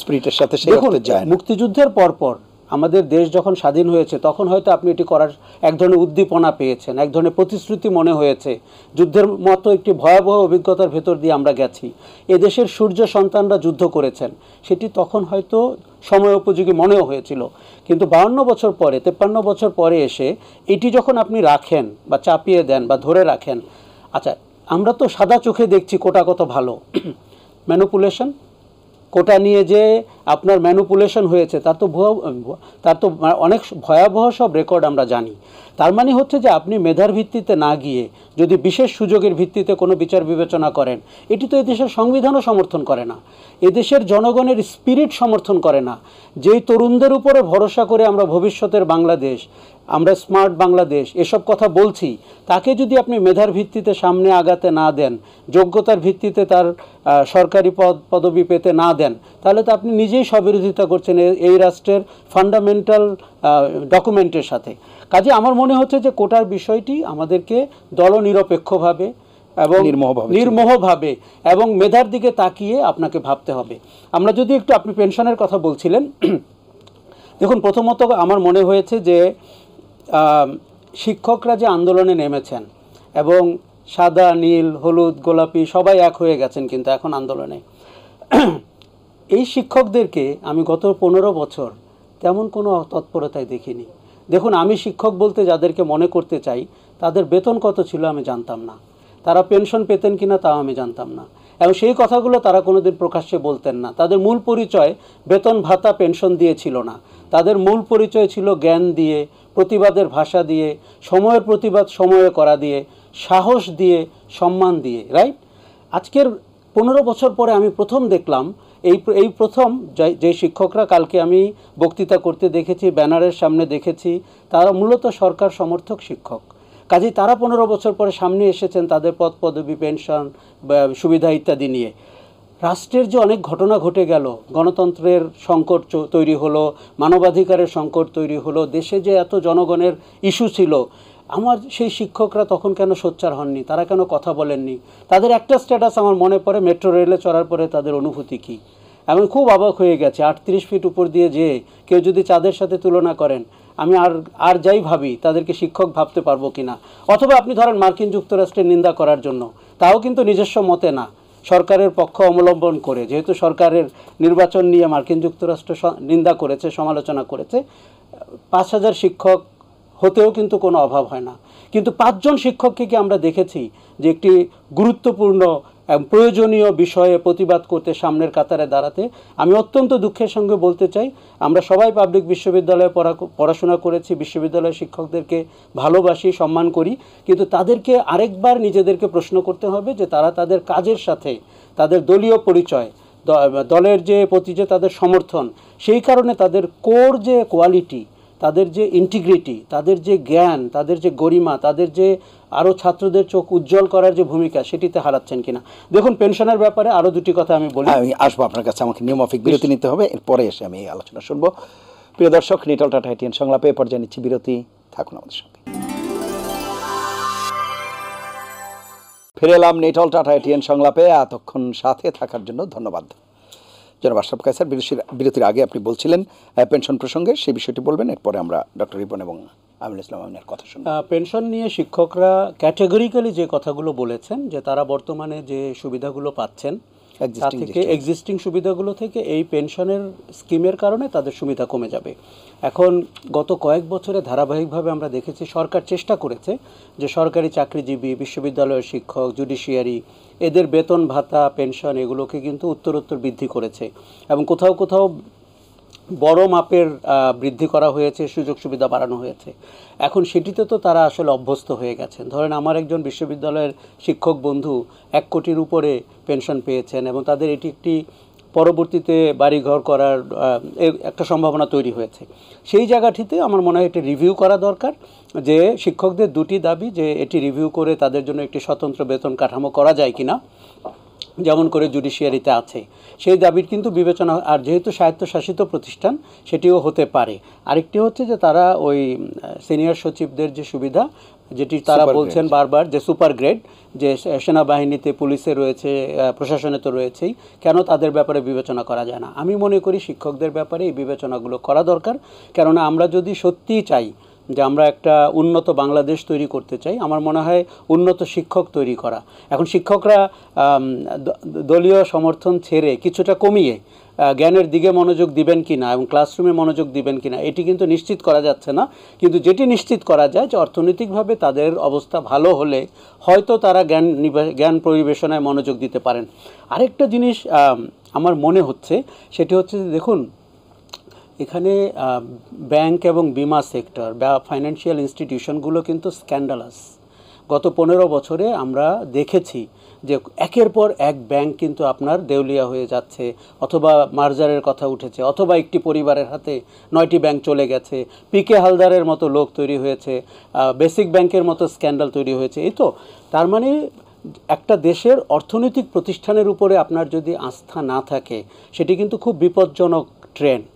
স্পিরিটের মানে সাথে মুক্তিযুদ্ধের পরপর আমাদের দেশ যখন স্বাধীন হয়েছে তখন হয়তো আপনি এটি করার এক ধরনের উদ্দীপনা পেয়েছেন এক ধরনের প্রতিশ্রুতি মনে হয়েছে যুদ্ধের মতো একটি ভয়াবহ অভিজ্ঞতার ভেতর দিয়ে আমরা গেছি এদেশের সূর্য সন্তানরা যুদ্ধ করেছেন সেটি তখন হয়তো সময় উপযোগী মনেও হয়েছিল কিন্তু বাউন্ন বছর পরে তেপ্পান্ন বছর পরে এসে এটি যখন আপনি রাখেন বা চাপিয়ে দেন বা ধরে রাখেন আচ্ছা আমরা তো সাদা চোখে দেখছি কোটা কত ভালো ম্যানুপুলেশন (clears throat) কোটা নিয়ে যে আপনার ম্যানুপুলেশন হয়েছে তার তো ভুয়া তার তো অনেক ভয়াবহ সব রেকর্ড আমরা জানি তার মানে হচ্ছে যে আপনি মেধার ভিত্তিতে না গিয়ে যদি বিশেষ সুযোগের ভিত্তিতে কোনো বিচার বিবেচনা করেন এটি তো এদেশের সংবিধানও সমর্থন করে না এদেশের জনগণের স্পিরিট সমর্থন করে না যেই তরুণদের উপরে ভরসা করে আমরা ভবিষ্যতের বাংলাদেশ আমরা স্মার্ট বাংলাদেশ এসব কথা বলছি তাকে যদি আপনি মেধার ভিত্তিতে সামনে আগাতে না দেন যোগ্যতার ভিত্তিতে তার সরকারি পদ পদবি পেতে না দেন তাহলে তো আপনি নিজেই সবিরোধিতা করছেন এই রাষ্ট্রের ফান্ডামেন্টাল ডকুমেন্টের সাথে কাজে আমার মনে হচ্ছে যে কোটার বিষয়টি আমাদেরকে দলনিরপেক্ষভাবে এবং নির্মোহভাবে এবং মেধার দিকে তাকিয়ে আপনাকে ভাবতে হবে আমরা যদি একটু আপনি পেনশনের কথা বলছিলেন (clears throat) দেখুন প্রথমত আমার মনে হয়েছে যে শিক্ষকরা যে আন্দোলনে নেমেছেন এবং সাদা নীল হলুদ গোলাপি সবাই এক হয়ে গেছেন কিন্তু এখন আন্দোলনে (clears throat) এই শিক্ষকদেরকে আমি গত পনেরো বছর তেমন কোনো তৎপরতায় দেখিনি দেখুন আমি শিক্ষক বলতে যাদেরকে মনে করতে চাই তাদের বেতন কত ছিল আমি জানতাম না তারা পেনশন পেতেন কি না তাও আমি জানতাম না এবং সেই কথাগুলো তারা কোনোদিন প্রকাশ্যে বলতেন না তাদের মূল পরিচয় বেতন ভাতা পেনশন দিয়ে ছিল না তাদের মূল পরিচয় ছিল জ্ঞান দিয়ে প্রতিবাদের ভাষা দিয়ে সময়ের প্রতিবাদ সময়ে করা দিয়ে সাহস দিয়ে সম্মান দিয়ে রাইট আজকের পনেরো বছর পরে আমি প্রথম দেখলাম এই এই প্রথম যে শিক্ষকরা কালকে আমি বক্তৃতা করতে দেখেছি ব্যানারের সামনে দেখেছি তারা মূলত সরকার সমর্থক শিক্ষক কাজেই তারা পনেরো বছর পরে সামনে এসেছেন তাদের পদ পদবি পেনশন সুবিধা ইত্যাদি নিয়ে রাষ্ট্রের যে অনেক ঘটনা ঘটে গেল গণতন্ত্রের সংকট তৈরি হলো মানবাধিকারের সংকট তৈরি হলো দেশে যে এত জনগণের ইস্যু ছিল আমার সেই শিক্ষকরা তখন কেন সোচ্চার হননি তারা কেন কথা বলেননি তাদের একটা স্ট্যাটাস আমার মনে পড়ে মেট্রো রেলে চড়ার পরে তাদের অনুভূতি কী আমি খুব অবাক হয়ে গেছে আটত্রিশ ফিট উপর দিয়ে যে কেউ যদি চাঁদের সাথে তুলনা করেন আমি আর আর যাই ভাবি তাদেরকে শিক্ষক ভাবতে পারবো কি না অথবা আপনি ধরেন মার্কিন যুক্তরাষ্ট্রের নিন্দা করার জন্য তাও কিন্তু নিজস্ব মতে না সরকারের পক্ষ অবলম্বন করে যেহেতু সরকারের নির্বাচন নিয়ে মার্কিন যুক্তরাষ্ট্র নিন্দা করেছে সমালোচনা করেছে পাঁচ হাজার শিক্ষক হতেও কিন্তু কোনো অভাব হয় না কিন্তু পাঁচজন শিক্ষককে কি আমরা দেখেছি যে একটি গুরুত্বপূর্ণ প্রয়োজনীয় বিষয়ে প্রতিবাদ করতে সামনের কাতারে দাঁড়াতে আমি অত্যন্ত দুঃখের সঙ্গে বলতে চাই আমরা সবাই পাবলিক বিশ্ববিদ্যালয়ে পড়াশোনা করেছি বিশ্ববিদ্যালয়ের শিক্ষকদেরকে ভালোবাসি সম্মান করি কিন্তু তাদেরকে আরেকবার নিজেদেরকে প্রশ্ন করতে হবে যে তারা তাদের কাজের সাথে তাদের দলীয় পরিচয় দলের যে প্রতি যে তাদের সমর্থন সেই কারণে তাদের কোর যে কোয়ালিটি তাদের যে ইন্টিগ্রিটি তাদের যে জ্ঞান তাদের যে গরিমা তাদের যে আরও ছাত্রদের চোখ উজ্জ্বল করার যে ভূমিকা সেটিতে হারাচ্ছেন কিনা দেখুন পেনশনের ব্যাপারে আরও দুটি কথা আমি বলি আমি আসবো আপনার কাছে আমাকে নিয়মাফিক বিরতি নিতে হবে এরপরে এসে আমি এই আলোচনা শুনবো প্রিয় দর্শক নিটল টাটা এটিএন সংলাপে পর্যায়ে নিচ্ছি বিরতি থাকুন আমাদের সঙ্গে ফিরে এলাম নেটল টাটা এটিএন সংলাপে এতক্ষণ সাথে থাকার জন্য ধন্যবাদ জনাব আশরাফ কায়সার বিরতির আগে আপনি বলছিলেন পেনশন প্রসঙ্গে সেই বিষয়টি বলবেন এরপরে আমরা ডক্টর রিপন এবং আমিনুল ইসলাম আমিনের কথা শুনি পেনশন নিয়ে শিক্ষকরা ক্যাটাগরিক্যালি যে কথাগুলো বলেছেন যে তারা বর্তমানে যে সুবিধাগুলো পাচ্ছেন থেকে এক্সিস্টিং সুবিধাগুলো থেকে এই পেনশনের স্কিমের কারণে তাদের সুবিধা কমে যাবে এখন গত কয়েক বছরে ধারাবাহিকভাবে আমরা দেখেছি সরকার চেষ্টা করেছে যে সরকারি চাকরিজীবী বিশ্ববিদ্যালয়ের শিক্ষক জুডিশিয়ারি এদের বেতন ভাতা পেনশন এগুলোকে কিন্তু উত্তরোত্তর বৃদ্ধি করেছে এবং কোথাও কোথাও বড় মাপের বৃদ্ধি করা হয়েছে সুযোগ সুবিধা বাড়ানো হয়েছে এখন সেটিতে তো তারা আসলে অভ্যস্ত হয়ে গেছেন ধরেন আমার একজন বিশ্ববিদ্যালয়ের শিক্ষক বন্ধু এক কোটির উপরে পেনশন পেয়েছেন এবং তাদের এটি একটি পরবর্তীতে বাড়িঘর করার একটা সম্ভাবনা তৈরি হয়েছে সেই জায়গাটিতে আমার মনে হয় এটি রিভিউ করা দরকার যে শিক্ষকদের দুটি দাবি যে এটি রিভিউ করে তাদের জন্য একটি স্বতন্ত্র বেতন কাঠামো করা যায় কি না যেমন করে জুডিশিয়ারিতে আছে সেই দাবির কিন্তু বিবেচনা আর যেহেতু স্বায়ত্তশাসিত প্রতিষ্ঠান সেটিও হতে পারে আরেকটি হচ্ছে যে তারা ওই সিনিয়র সচিবদের যে সুবিধা যেটি তারা বলছেন বারবার যে সুপার গ্রেড যে সেনাবাহিনীতে পুলিশে রয়েছে প্রশাসনে তো রয়েছেই কেন তাদের ব্যাপারে বিবেচনা করা যায় না আমি মনে করি শিক্ষকদের ব্যাপারে এই বিবেচনাগুলো করা দরকার কেননা আমরা যদি সত্যিই চাই যে আমরা একটা উন্নত বাংলাদেশ তৈরি করতে চাই আমার মনে হয় উন্নত শিক্ষক তৈরি করা এখন শিক্ষকরা দলীয় সমর্থন ছেড়ে কিছুটা কমিয়ে জ্ঞানের দিকে মনোযোগ দিবেন কি না এবং ক্লাসরুমে মনোযোগ দিবেন কি না এটি কিন্তু নিশ্চিত করা যাচ্ছে না কিন্তু যেটি নিশ্চিত করা যায় যে অর্থনৈতিকভাবে তাদের অবস্থা ভালো হলে হয়তো তারা জ্ঞান জ্ঞান পরিবেশনায় মনোযোগ দিতে পারেন আরেকটা জিনিস আমার মনে হচ্ছে সেটি হচ্ছে দেখুন এখানে ব্যাংক এবং বিমা সেক্টর বা ফাইন্যান্সিয়াল ইনস্টিটিউশনগুলো কিন্তু স্ক্যান্ডালাস গত পনেরো বছরে আমরা দেখেছি যে একের পর এক ব্যাংক কিন্তু আপনার দেউলিয়া হয়ে যাচ্ছে অথবা মার্জারের কথা উঠেছে অথবা একটি পরিবারের হাতে নয়টি ব্যাংক চলে গেছে পিকে হালদারের মতো লোক তৈরি হয়েছে বেসিক ব্যাংকের মতো স্ক্যান্ডাল তৈরি হয়েছে এই তো তার মানে একটা দেশের অর্থনৈতিক প্রতিষ্ঠানের উপরে আপনার যদি আস্থা না থাকে সেটি কিন্তু খুব বিপজ্জনক ট্রেন্ড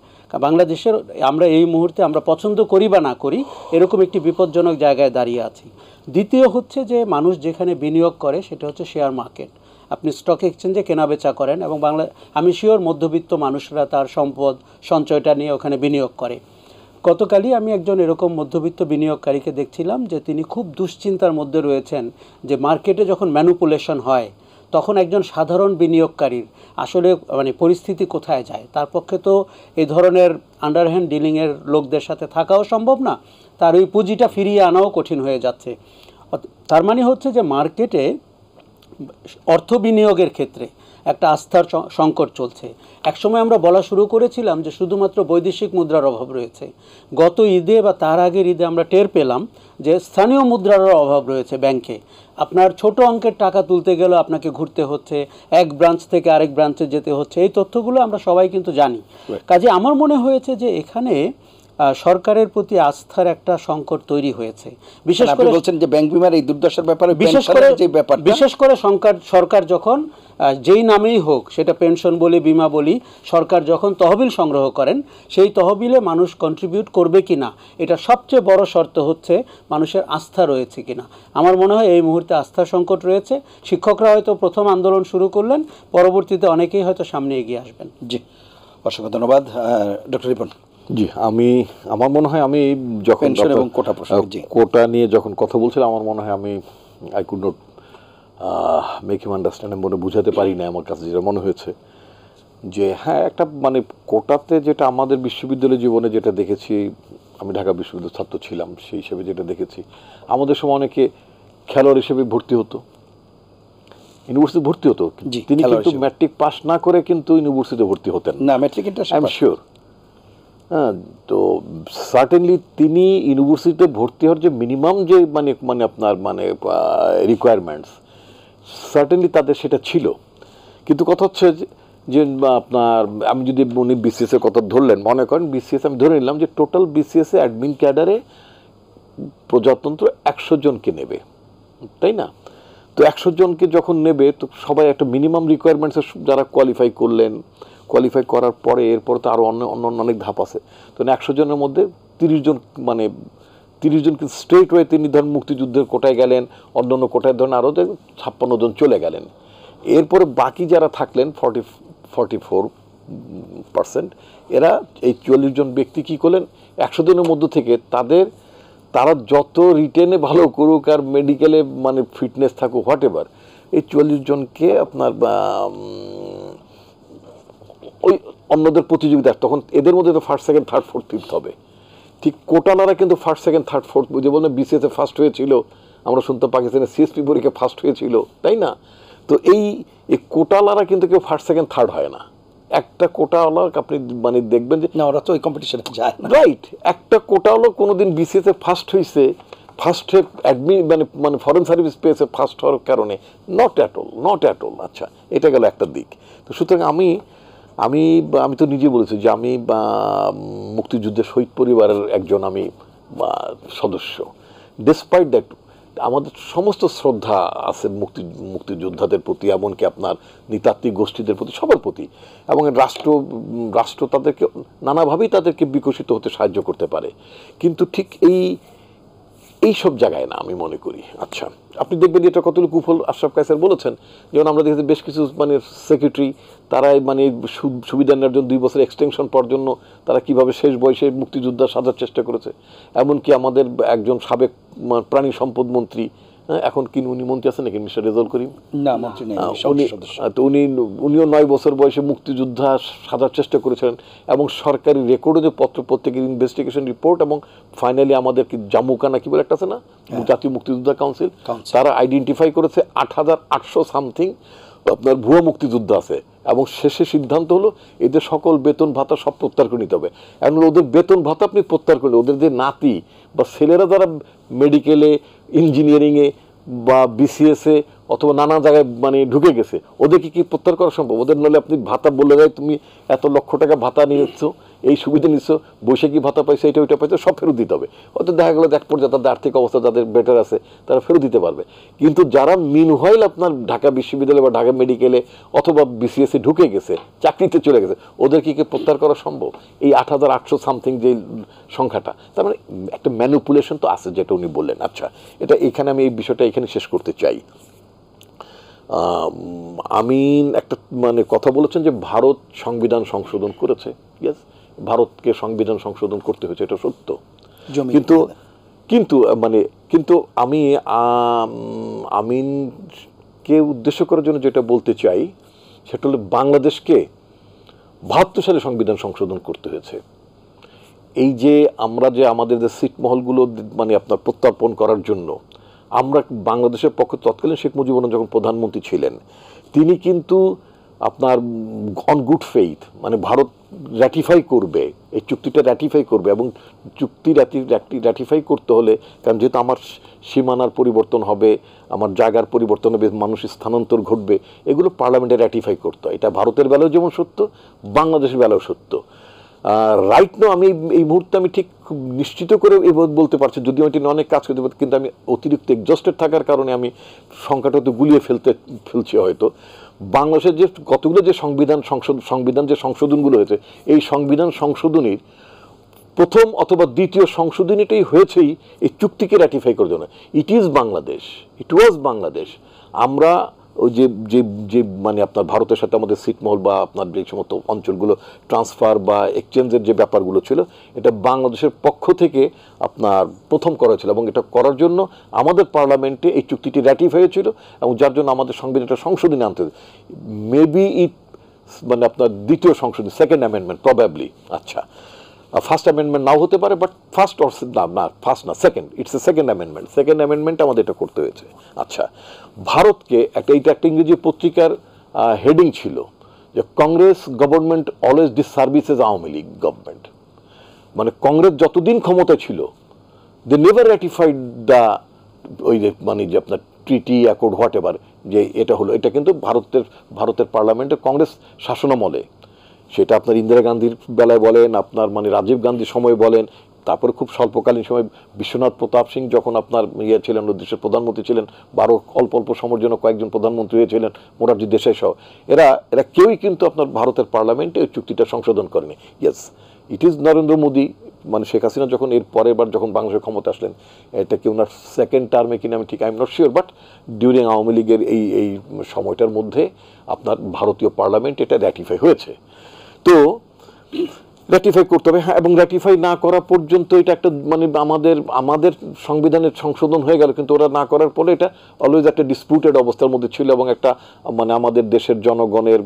বাংলাদেশের আমরা এই মুহূর্তে আমরা পছন্দ করি বা না করি এরকম একটি বিপজ্জনক জায়গায় দাঁড়িয়ে আছি দ্বিতীয় হচ্ছে যে মানুষ যেখানে বিনিয়োগ করে সেটা হচ্ছে শেয়ার মার্কেট আপনি স্টক এক্সচেঞ্জে কেনাবেচা করেন এবং বাংলা আমি শিওর মধ্যবিত্ত মানুষরা তার সম্পদ সঞ্চয়টা নিয়ে ওখানে বিনিয়োগ করে গতকালই আমি একজন এরকম মধ্যবিত্ত বিনিয়োগকারীকে দেখছিলাম যে তিনি খুব দুশ্চিন্তার মধ্যে রয়েছেন যে মার্কেটে যখন ম্যানুপুলেশন হয় তখন একজন সাধারণ বিনিয়োগকারীর আসলে মানে পরিস্থিতি কোথায় যায় তার পক্ষে তো এই ধরনের আন্ডারহ্যান্ড ডিলিংয়ের লোকদের সাথে থাকাও সম্ভব না তার ওই পুঁজিটা ফিরিয়ে আনাও কঠিন হয়ে যাচ্ছে তার মানে হচ্ছে যে মার্কেটে অর্থ বিনিয়োগের ক্ষেত্রে একটা আস্থার সংকট চলছে একসময় আমরা বলা শুরু করেছিলাম যে শুধুমাত্র বৈদেশিক মুদ্রার অভাব রয়েছে গত ঈদে বা তার আগের ঈদে আমরা টের পেলাম যে স্থানীয় মুদ্রারও অভাব রয়েছে ব্যাংকে আপনার ছোট অঙ্কের টাকা তুলতে গেলে আপনাকে ঘুরতে হচ্ছে এক ব্রাঞ্চ থেকে আরেক ব্রাঞ্চে যেতে হচ্ছে এই তথ্যগুলো আমরা সবাই কিন্তু জানি কাজে আমার মনে হয়েছে যে এখানে সরকারের প্রতি আস্থার একটা সংকট তৈরি হয়েছে বিশেষ করে বলছেন যে ব্যাংক বিমার এই দুর্দশার ব্যাপারে বিশেষ করে যে ব্যাপার বিশেষ করে সরকার সরকার যখন যেই নামেই হোক সেটা পেনশন বলি বিমা বলি সরকার যখন তহবিল সংগ্রহ করেন সেই তহবিলে মানুষ কন্ট্রিবিউট করবে কি না এটা সবচেয়ে বড় শর্ত হচ্ছে মানুষের আস্থা রয়েছে কি না আমার মনে হয় এই মুহূর্তে আস্থা সংকট রয়েছে শিক্ষকরা হয়তো প্রথম আন্দোলন শুরু করলেন পরবর্তীতে অনেকেই হয়তো সামনে এগিয়ে আসবেন জি অসংখ্য ধন্যবাদ ডক্টর রিপন জি আমি আমার মনে হয় আমি যখন কোটা কোটা নিয়ে যখন কথা বলছিলাম আমার মনে হয় আমি I could not make you understand মনে বুঝাতে পারি না আমার কাছে যেটা মনে হয়েছে যে হ্যাঁ একটা মানে কোটাতে যেটা আমাদের বিশ্ববিদ্যালয় জীবনে যেটা দেখেছি আমি ঢাকা বিশ্ববিদ্যালয় ছাত্র ছিলাম সেই হিসেবে যেটা দেখেছি আমাদের সময় অনেকে খেলোয়াড় হিসেবে ভর্তি হতো ইউনিভার্সিটি ভর্তি হতো তিনি কিন্তু ম্যাট্রিক পাস না করে কিন্তু ইউনিভার্সিটিতে ভর্তি হতেন না ম্যাট্রিক আই শিওর হ্যাঁ তো সার্টেনলি তিনি ইউনিভার্সিটিতে ভর্তি হওয়ার যে মিনিমাম যে মানে মানে আপনার মানে রিকোয়ারমেন্টস সার্টেনলি তাদের সেটা ছিল কিন্তু কথা হচ্ছে যে আপনার আমি যদি উনি বিসিএসের কথা ধরলেন মনে করেন বিসিএস আমি ধরে নিলাম যে টোটাল বিসিএসে অ্যাডমিন ক্যাডারে প্রজাতন্ত্র একশো জনকে নেবে তাই না তো একশো জনকে যখন নেবে তো সবাই একটা মিনিমাম রিকোয়ারমেন্টসে যারা কোয়ালিফাই করলেন কোয়ালিফাই করার পরে এরপর তো আরও অন্য অন্য অন্য অনেক ধাপ আছে তো মানে একশো জনের মধ্যে তিরিশ জন মানে তিরিশ জন স্ট্রেট ওয়েতে নির্ধারণ মুক্তিযুদ্ধের কোটায় গেলেন অন্য অন্য কোটায় ধরেন আরও ছাপ্পান্ন জন চলে গেলেন এরপরে বাকি যারা থাকলেন ফর্টি ফর্টি ফোর পার্সেন্ট এরা এই চুয়াল্লিশ জন ব্যক্তি কী করলেন একশো দিনের মধ্যে থেকে তাদের তারা যত রিটেনে ভালো করুক আর মেডিকেলে মানে ফিটনেস থাকুক হোয়াট এভার এই চুয়াল্লিশ জনকে আপনার ওই অন্যদের প্রতিযোগিতা তখন এদের মধ্যে তো first second third fourth fifth হবে ঠিক কোটালারা কিন্তু ফার্স্ট সেকেন্ড থার্ড ফোর্থ যে বললেন বিসিএসে ফার্স্ট হয়েছিল আমরা শুনতাম পাকিস্তানের সিএসপি পরীক্ষা ফার্স্ট হয়েছিল তাই না তো এই এই কোটালারা কিন্তু কেউ ফার্স্ট সেকেন্ড থার্ড হয় না একটা কোটাওয়ালা আপনি মানে দেখবেন যে না ওরা তো ওই কম্পিটিশনে যায় রাইট একটা কোটাওয়ালা কোনো দিন বিসিএসে ফার্স্ট হয়েছে ফার্স্ট অ্যাডমি মানে মানে ফরেন সার্ভিস পেয়েছে ফার্স্ট হওয়ার কারণে not at all not at all আচ্ছা এটা গেল একটা দিক তো সুতরাং আমি আমি আমি তো নিজে বলেছি যে আমি মুক্তিযুদ্ধের শহীদ পরিবারের একজন আমি সদস্য ডিসপাইট দ্যাট আমাদের সমস্ত শ্রদ্ধা আছে মুক্তি মুক্তিযোদ্ধাদের প্রতি এমনকি আপনার নৃতাত্ত্বিক গোষ্ঠীদের প্রতি সবার প্রতি এবং রাষ্ট্র রাষ্ট্র তাদেরকে নানাভাবেই তাদেরকে বিকশিত হতে সাহায্য করতে পারে কিন্তু ঠিক এই এই সব জায়গায় না আমি মনে করি আচ্ছা আপনি দেখবেন এটা কতটুকু কুফল আশরাফ কায়সার বলেছেন যেমন আমরা দেখেছি বেশ কিছু মানে সেক্রেটারি তারাই মানে সুবিধা নেওয়ার জন্য দুই বছর এক্সটেনশন পাওয়ার জন্য তারা কিভাবে শেষ বয়সে মুক্তিযোদ্ধা সাজার চেষ্টা করেছে এমনকি আমাদের একজন সাবেক মানে, প্রাণী সম্পদ মন্ত্রী হ্যাঁ, এখন কি উনি মন্ত্রী আছেন নাকি মিস্টার রেজল করিম না মন্ত্রী নেই তো উনি উনিও নয় বছর বয়সে মুক্তিযোদ্ধা সাজার চেষ্টা করেছিলেন এবং সরকারি রেকর্ডে যে পত্র প্রত্যেকের ইনভেস্টিগেশন রিপোর্ট এবং ফাইনালি আমাদের কি জামুকানা কি বলে একটা আছে না হ্যাঁ। জাতীয় মুক্তিযোদ্ধা কাউন্সিল তারা আইডেন্টিফাই করেছে আট হাজার আটশো সামথিং আপনার ভুয়ো মুক্তিযোদ্ধা আছে এবং শেষে সিদ্ধান্ত হলো এদের সকল বেতন ভাতা সব প্রত্যাহার করে নিতে হবে এখন ওদের বেতন ভাতা আপনি প্রত্যাহার করলে ওদের যে নাতি বা ছেলেরা যারা মেডিকেলে ইঞ্জিনিয়ারিংয়ে বা বিসিএসে অথবা নানা জায়গায় মানে ঢুকে গেছে ওদেরকে কি প্রত্যাহার করা সম্ভব ওদের নাহলে আপনি ভাতা বলে দেয় তুমি এত লক্ষ টাকা ভাতা নিয়েছো এই সুবিধা নিচ্ছ বৈশাখী ভাতা পাইছে এটা ওইটা পাইছে সব ফেরত দিতে হবে অত দেখা গেলো এক পর্যায়ে তাদের আর্থিক অবস্থা যাদের বেটার আছে তারা ফেরত দিতে পারবে কিন্তু যারা মিনহাইল আপনার ঢাকা বিশ্ববিদ্যালয় বা ঢাকা মেডিকেলে অথবা বিসিএসসি ঢুকে গেছে চাকরিতে চলে গেছে ওদের কি প্রত্যাহার করা সম্ভব এই আট হাজার আটশো সামথিং যে সংখ্যাটা তার মানে একটা ম্যানুপুলেশন তো আছে যেটা উনি বললেন আচ্ছা এটা এখানে আমি এই বিষয়টা এখানে শেষ করতে চাই আমি একটা মানে কথা বলেছেন যে ভারত সংবিধান সংশোধন করেছে ইয়াস ভারতকে সংবিধান সংশোধন করতে হয়েছে এটা সত্য কিন্তু কিন্তু মানে কিন্তু আমি আমিনকে উদ্দেশ্য করার জন্য যেটা বলতে চাই সেটা হলো বাংলাদেশকে বাহাত্তর সালে সংবিধান সংশোধন করতে হয়েছে এই যে আমরা যে আমাদের যে সিটমহলগুলো মানে আপনার প্রত্যর্পণ করার জন্য আমরা বাংলাদেশের পক্ষে তৎকালীন শেখ মুজিবুর যখন প্রধানমন্ত্রী ছিলেন তিনি কিন্তু আপনার অন গুড ফেইথ মানে ভারত র্যাটিফাই করবে এই চুক্তিটা র্যাটিফাই করবে এবং চুক্তি র্যাটিফাই করতে হলে কারণ যেহেতু আমার সীমানার পরিবর্তন হবে আমার জায়গার পরিবর্তন হবে মানুষ স্থানান্তর ঘটবে এগুলো পার্লামেন্টে র্যাটিফাই করতে হয় এটা ভারতের বেলাও যেমন সত্য বাংলাদেশের বেলাও সত্য রাইট নো আমি এই মুহূর্তে আমি ঠিক নিশ্চিত করে এই বলতে পারছি যদিও এটি অনেক কাজ করতে পারি কিন্তু আমি অতিরিক্ত এক্সস্টেড থাকার কারণে আমি সংখ্যাটা তো গুলিয়ে ফেলতে ফেলছি হয়তো বাংলাদেশের যে কতগুলো যে সংবিধান সংশোধন সংবিধান যে সংশোধনগুলো হয়েছে এই সংবিধান সংশোধনীর প্রথম অথবা দ্বিতীয় সংশোধনীটাই হয়েছেই এই চুক্তিকে র্যাটিফাই করার জন্য it is Bangladesh it was Bangladesh আমরা ওই যে যে যে মানে আপনার ভারতের সাথে আমাদের সিটমহল বা আপনার যে সমস্ত অঞ্চলগুলো ট্রান্সফার বা এক্সচেঞ্জের যে ব্যাপারগুলো ছিল এটা বাংলাদেশের পক্ষ থেকে আপনার প্রথম করা ছিল এবং এটা করার জন্য আমাদের পার্লামেন্টে এই চুক্তিটি র্যাটিফাই হয়েছিল এবং যার জন্য আমাদের সংবিধানটা সংশোধনে আনতে মেবি ইট মানে আপনার দ্বিতীয় সংশোধন সেকেন্ড অ্যামেন্ডমেন্ট প্রবাবলি আচ্ছা ফার্স্ট অ্যামেন্ডমেন্ট নাও হতে পারে বাট ফার্স্ট অর না না ফার্স্ট না second it's a second amendment second amendment আমাদের এটা করতে হয়েছে আচ্ছা ভারতকে একটা এইটা একটা ইংরেজি পত্রিকার হেডিং ছিল যে Congress government always services Awami League government মানে কংগ্রেস যতদিন ক্ষমতা ছিল দে নেভার র্যাটিফাইড দ্য ওই যে মানে যে আপনার ট্রিটি অ্যাকর্ড হোয়াট এভার যে এটা হলো এটা কিন্তু ভারতের ভারতের পার্লামেন্টে কংগ্রেস শাসনামলে সেটা আপনার ইন্দিরা গান্ধীর বেলায় বলেন আপনার মানে রাজীব গান্ধীর সময় বলেন তারপরে খুব স্বল্পকালীন সময় বিশ্বনাথ প্রতাপ সিং যখন আপনার ইয়ে ছিলেন দেশের প্রধানমন্ত্রী ছিলেন বারো অল্প অল্প সময়ের জন্য কয়েকজন প্রধানমন্ত্রী হয়েছিলেন মোরারজি দেশাই সহ এরা এরা কেউই কিন্তু আপনার ভারতের পার্লামেন্টে ওই চুক্তিটা সংশোধন করেনি yes it is Narendra Modi মানে শেখ হাসিনা যখন এর পরের বার যখন বাংলাদেশের ক্ষমতা আসলেন এটা কি ওনার সেকেন্ড টার্মে কিনা আমি ঠিক I am not sure but during Awami লীগের এই এই সময়টার মধ্যে আপনার ভারতীয় পার্লামেন্ট এটা র্যাটিফাই হয়েছে তো র্যাটিফাই করতে হবে হ্যাঁ এবং র্যাটিফাই না করা পর্যন্ত এটা একটা মানে আমাদের আমাদের সংবিধানের সংশোধন হয়ে গেল কিন্তু ওরা না করার ফলে এটা অলওয়েজ একটা ডিসপিউটেড অবস্থার মধ্যে ছিল এবং একটা মানে আমাদের দেশের জনগণের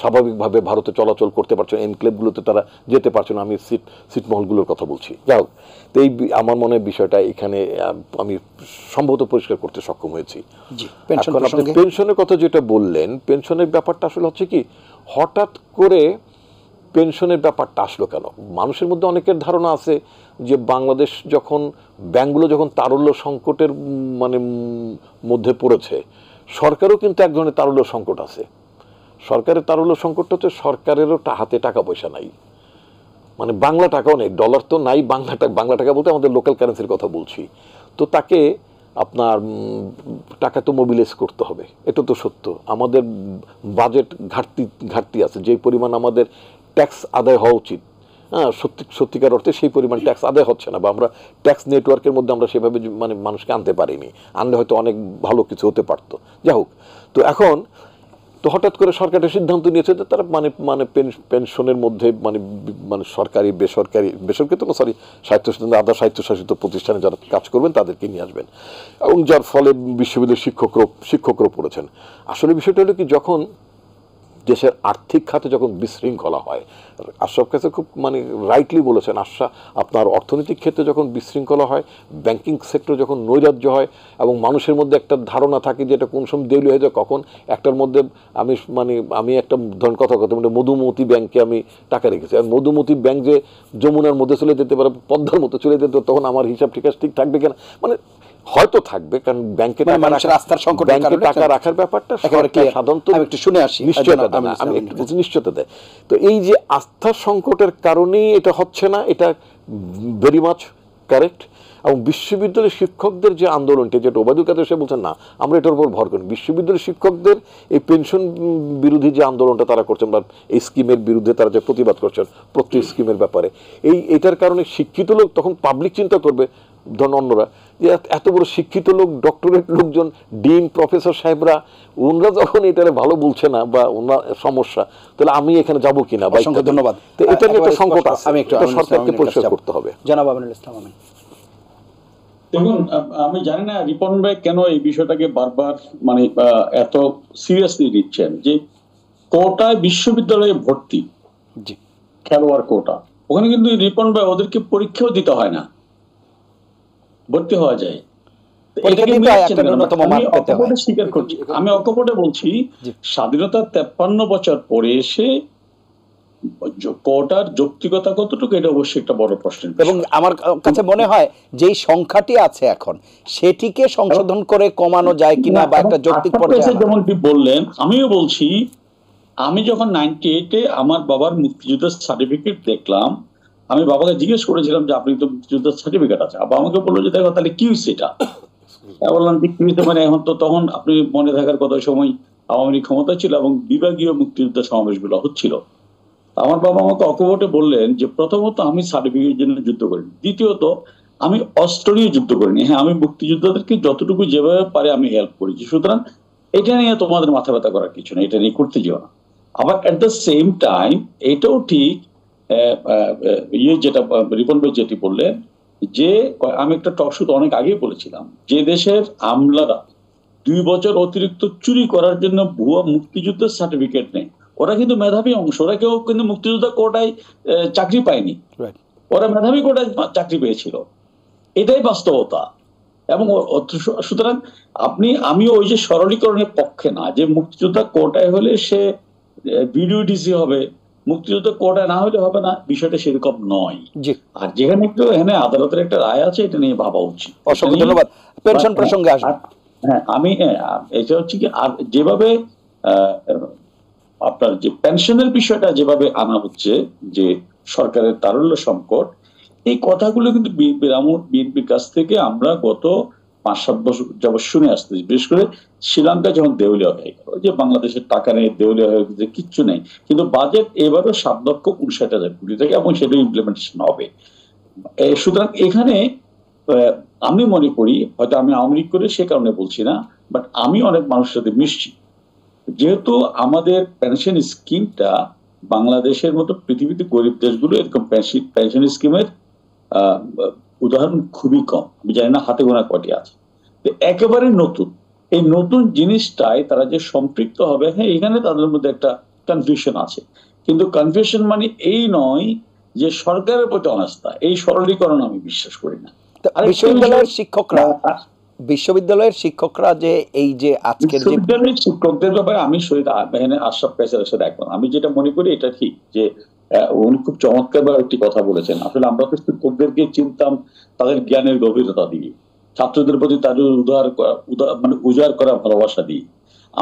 স্বাভাবিকভাবে ভারতে চলাচল করতে পারছে না এনক্লেভগুলোতে তারা যেতে পারছে না আমি সিট সিটমহলগুলোর কথা বলছি যাই হোক তো এই আমার মনে হয় বিষয়টা এখানে আমি সম্ভবত পরিষ্কার করতে সক্ষম হয়েছি পেনশনের কথা যেটা বললেন পেনশনের ব্যাপারটা আসলে হচ্ছে কি হঠাৎ করে পেনশনের ব্যাপারটা আসলো কেন মানুষের মধ্যে অনেকের ধারণা আছে যে বাংলাদেশ যখন ব্যাংকগুলো যখন তারল্য সংকটের মানে মধ্যে পড়েছে সরকারও কিন্তু এক ধরনের তারল্য সংকট আছে সরকারের তারল্য সংকটটা হচ্ছে সরকারেরও হাতে টাকা পয়সা নাই মানে বাংলা টাকাও নেই ডলার তো নাই বাংলা টাকা বাংলা টাকা বলতে আমাদের লোকাল কারেন্সির কথা বলছি তো তাকে আপনার টাকা তো মোবিলাইজ করতে হবে এটা তো সত্য আমাদের বাজেট ঘাটতি ঘাটতি আছে যে পরিমাণ আমাদের ট্যাক্স আদায় হওয়া উচিত হ্যাঁ সত্যি সত্যিকার অর্থে সেই পরিমাণ ট্যাক্স আদায় হচ্ছে না বা আমরা ট্যাক্স নেটওয়ার্কের মধ্যে আমরা সেভাবে মানে মানুষকে আনতে পারিনি আনলে হয়তো অনেক ভালো কিছু হতে পারতো যাই হোক তো এখন তো হঠাৎ করে সরকারটা সিদ্ধান্ত নিয়েছে যে তারা মানে মানে পেনশনের মধ্যে মানে মানে সরকারি বেসরকারি বেসরকারি তো সরি স্বায়ত্তশাসিত আধা স্বায়ত্তশাসিত প্রতিষ্ঠানে যারা কাজ করবেন তাদেরকে নিয়ে আসবেন এবং যার ফলে বিশ্ববিদ্যালয়ের শিক্ষকরাও শিক্ষকরাও পড়েছেন আসলে বিষয়টা হলো কি যখন দেশের আর্থিক খাতে যখন বিশৃঙ্খলা হয় আশরাফ কাছে খুব মানে রাইটলি বলেছেন আশা আপনার অর্থনৈতিক ক্ষেত্রে যখন বিশৃঙ্খলা হয় ব্যাংকিং সেক্টর যখন নৈরাজ্য হয় এবং মানুষের মধ্যে একটা ধারণা থাকে যে এটা কোন সময় দেউলি হয়ে যায় কখন একটার মধ্যে আমি মানে আমি একটা ধরুন কথা কথা মানে মধুমতি ব্যাংকে আমি টাকা রেখেছি আর মধুমতি ব্যাংক যে যমুনার মধ্যে চলে যেতে পারে পদ্মার মতো চলে যেতে তখন আমার হিসাব ঠিকাশ ঠিক থাকবে কেনা মানে হয়তো থাকবে কারণ ব্যাংকে মানে মানুষের আস্থার সংকট ব্যাংকে টাকা রাখার ব্যাপারটা সাধারণত একটু শুনে আসি নিশ্চয়তা আমি একটু নিশ্চয়তা দেয় তো এই যে আস্থার সংকটের কারণেই এটা হচ্ছে না এটা ভেরি মাছ কারেক্ট এবং বিশ্ববিদ্যালয়ের শিক্ষকদের যে আন্দোলনটি যেটা ওবায়দুল কাদের সে বলছেন না আমরা এটার উপর ভর করি বিশ্ববিদ্যালয়ের শিক্ষকদের এই পেনশন বিরোধী যে আন্দোলনটা তারা করছেন বা এই স্কিমের বিরুদ্ধে তারা যে প্রতিবাদ করছেন প্রত্যেক স্কিমের ব্যাপারে এই এটার কারণে শিক্ষিত লোক তখন পাবলিক চিন্তা করবে ধরুন অন্যরা এত বড় শিক্ষিত লোক ডক্টরেট লোকজন ডিন প্রফেসর সাহেবরা ওনারা যখন এটা ভালো বলছে না বা ওনার সমস্যা তাহলে আমি এখানে যাব কিনা অসংখ্য ধন্যবাদ এটা একটা সংকট আমি একটু সরকারকে পরিষ্কার করতে হবে জনাব আমিনুল ইসলাম আমিন দেখুন আমি জানি না রিপন ভাই কেন এই বিষয়টাকে বারবার মানে এত সিরিয়াসলি নিচ্ছেন যে কোটা বিশ্ববিদ্যালয়ে ভর্তি খেলোয়াড় কোটা ওখানে কিন্তু রিপন ভাই ওদেরকে পরীক্ষাও দিতে হয় না ভর্তি হওয়া যায় আমি অকপটে বলছি স্বাধীনতা তেপ্পান্ন বছর পরে এসে কটার যৌক্তিকতা কতটুকু এটা অবশ্যই একটা বড় প্রশ্ন এবং আমার কাছে মনে হয় যে সংখ্যাটি আছে এখন সেটিকে সংশোধন করে কমানো যায় কিনা বা একটা যৌক্তিক আচ্ছা, পর্যায়ে যেমনটি বললেন আমিও বলছি আমি যখন নাইনটি এইটে আমার বাবার মুক্তিযুদ্ধের সার্টিফিকেট দেখলাম আমি বাবাকে জিজ্ঞেস করেছিলাম যে আপনি তো মুক্তিযুদ্ধের সার্টিফিকেট আছে আবার আমাকে বললো যে দেখো তাহলে কি সেটা (coughs) বললাম যে কি মানে এখন তো তখন আপনি মনে থাকার কত সময় আওয়ামী লীগ ক্ষমতা ছিল এবং বিভাগীয় মুক্তিযুদ্ধ সমাবেশগুলো হচ্ছিল আমার বাবা আমাকে অকপটে বললেন যে প্রথমত আমি সার্টিফিকেট জন্য যুদ্ধ করিনি দ্বিতীয়ত আমি অস্ত্র নিয়ে যুদ্ধ করিনি হ্যাঁ আমি মুক্তিযোদ্ধাদেরকে যতটুকু যেভাবে পারে আমি হেল্প করেছি সুতরাং এটা নিয়ে তোমাদের মাথা ব্যথা করার কিছু নেই এটা নিয়ে করতে যেও না আবার অ্যাট দ্য সেম টাইম এটাও ঠিক ইয়ে যেটা রিপন ভাই যেটি বললেন যে আমি একটা টক শুধু অনেক আগেই বলেছিলাম যে দেশের আমলারা দুই বছর অতিরিক্ত চুরি করার জন্য ভুয়া মুক্তিযুদ্ধের সার্টিফিকেট নেই ওরা কিন্তু মেধাবী অংশ ওরা কেউ কিন্তু মুক্তিযোদ্ধা কোটায় চাকরি পায়নি ওরা মেধাবী কোটায় চাকরি পেয়েছিল এটাই বাস্তবতা এবং সুতরাং আপনি আমি ওই যে সরলীকরণের পক্ষে না যে মুক্তিযোদ্ধা কোটায় হলে সে ভিডিও ডিসি হবে মুক্তিযুদ্ধ কোটা না হলে হবে না বিষয়টা সেরকম নয় আর যেখানে একটু এখানে আদালতের একটা রায় আছে এটা নিয়ে ভাবা উচিত অসংখ্য ধন্যবাদ পেনশন প্রসঙ্গে আসবো হ্যাঁ আমি হ্যাঁ, এটা হচ্ছে কি আর যেভাবে আপনার যে পেনশনের বিষয়টা যেভাবে আনা হচ্ছে যে সরকারের তারল্য সংকট এই কথাগুলো কিন্তু বিএনপির কাছ থেকে আমরা গত পাঁচ সাত বছর যাবৎ শুনে আসতেছি বিশেষ করে শ্রীলঙ্কা যখন দেউলিয়া হয়ে গেল ওই যে বাংলাদেশের টাকা নেই দেউলিয়া হয়ে গেছে কিচ্ছু নেই কিন্তু বাজেট এবারও সাত লক্ষ উনষাট হাজার কোটি থাকে এবং সেটা ইমপ্লিমেন্টেশন হবে সুতরাং এখানে আমি মনে করি হয়তো আমি আওয়ামী করে সে কারণে বলছি না বাট আমি অনেক মানুষের সাথে মিশছি যেহেতু আমাদের পেনশন স্কিমটা বাংলাদেশের মতো পৃথিবীতে গরিব দেশগুলো এরকম পেনশন স্কিমের উদাহরণ খুবই কম আমি জানি না হাতে গোনা কটি আছে একেবারে নতুন এই নতুন জিনিসটাই তারা যে সম্পৃক্ত হবে হ্যাঁ এখানে তাদের মধ্যে একটা কনফিউশন আছে কিন্তু কনফিউশন মানে এই নয় যে সরকারের প্রতি অনাস্থা এই সরলীকরণ আমি বিশ্বাস করি না বিশ্ববিদ্যালয়ের শিক্ষকরা হ্যাঁ, হ্যাঁ। বিশ্ববিদ্যালয়ের শিক্ষকরা যে এই যে আজকের বিশ্ববিদ্যালয়ের শিক্ষকদের ব্যাপারে আমি শহীদ আশরাফ কাইসারের সাথে একমত আমি যেটা মনে করি এটা ঠিক যে উনি খুব চমৎকারভাবে একটি কথা বলেছেন আসলে আমরা তো কবিদেরকে চিনতাম তাদের জ্ঞানের গভীরতা দিয়ে ছাত্রদের প্রতি তাদের উদার মানে উজাড় করা ভালোবাসা দিয়ে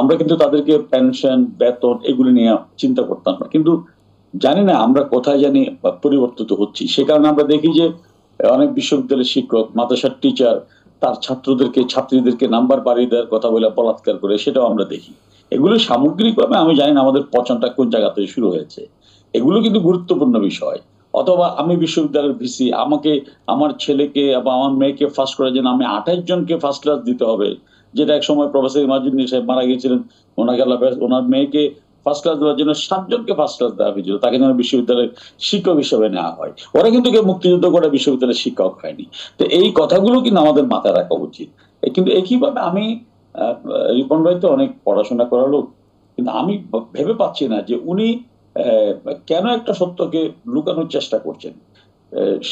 আমরা কিন্তু তাদেরকে পেনশন বেতন এগুলি নিয়ে চিন্তা করতাম না কিন্তু জানি না আমরা কোথায় জানি পরিবর্তিত হচ্ছি সে কারণে আমরা দেখি যে অনেক বিশ্ববিদ্যালয়ের শিক্ষক মাদ্রাসার টিচার তার ছাত্রদেরকে ছাত্রীদেরকে নাম্বার বাড়িয়ে দেওয়ার কথা বলে বলাৎকার করে সেটাও আমরা দেখি এগুলো সামগ্রিকভাবে আমি জানি না আমাদের পচনটা কোন জায়গাতে শুরু হয়েছে এগুলো কিন্তু গুরুত্বপূর্ণ বিষয় অথবা আমি বিশ্ববিদ্যালয়ের ভিসি আমাকে আমার ছেলেকে বা আমার মেয়েকে ফার্স্ট করার জন্য আমি আঠাশ জনকে ফার্স্ট ক্লাস দিতে হবে যেটা এক সময় প্রফেসর ইমাজুদ্দিন সাহেব মারা গিয়েছিলেন ওনাকে আল্লাহ ওনার মেয়েকে ফার্স্ট ক্লাস দেওয়ার জন্য সাতজনকে ফার্স্ট ক্লাস দেওয়া হয়েছিল তাকে যেন বিশ্ববিদ্যালয়ের শিক্ষক হিসেবে নেওয়া হয় ওরা কিন্তু কেউ মুক্তিযুদ্ধ করে বিশ্ববিদ্যালয়ের শিক্ষক হয়নি তো এই কথাগুলো কিন্তু আমাদের মাথায় রাখা উচিত কিন্তু একইভাবে আমি রিপন ভাই তো অনেক পড়াশোনা করা লোক কিন্তু আমি ভেবে পাচ্ছি না যে উনি কেন একটা সত্যকে লুকানোর চেষ্টা করছেন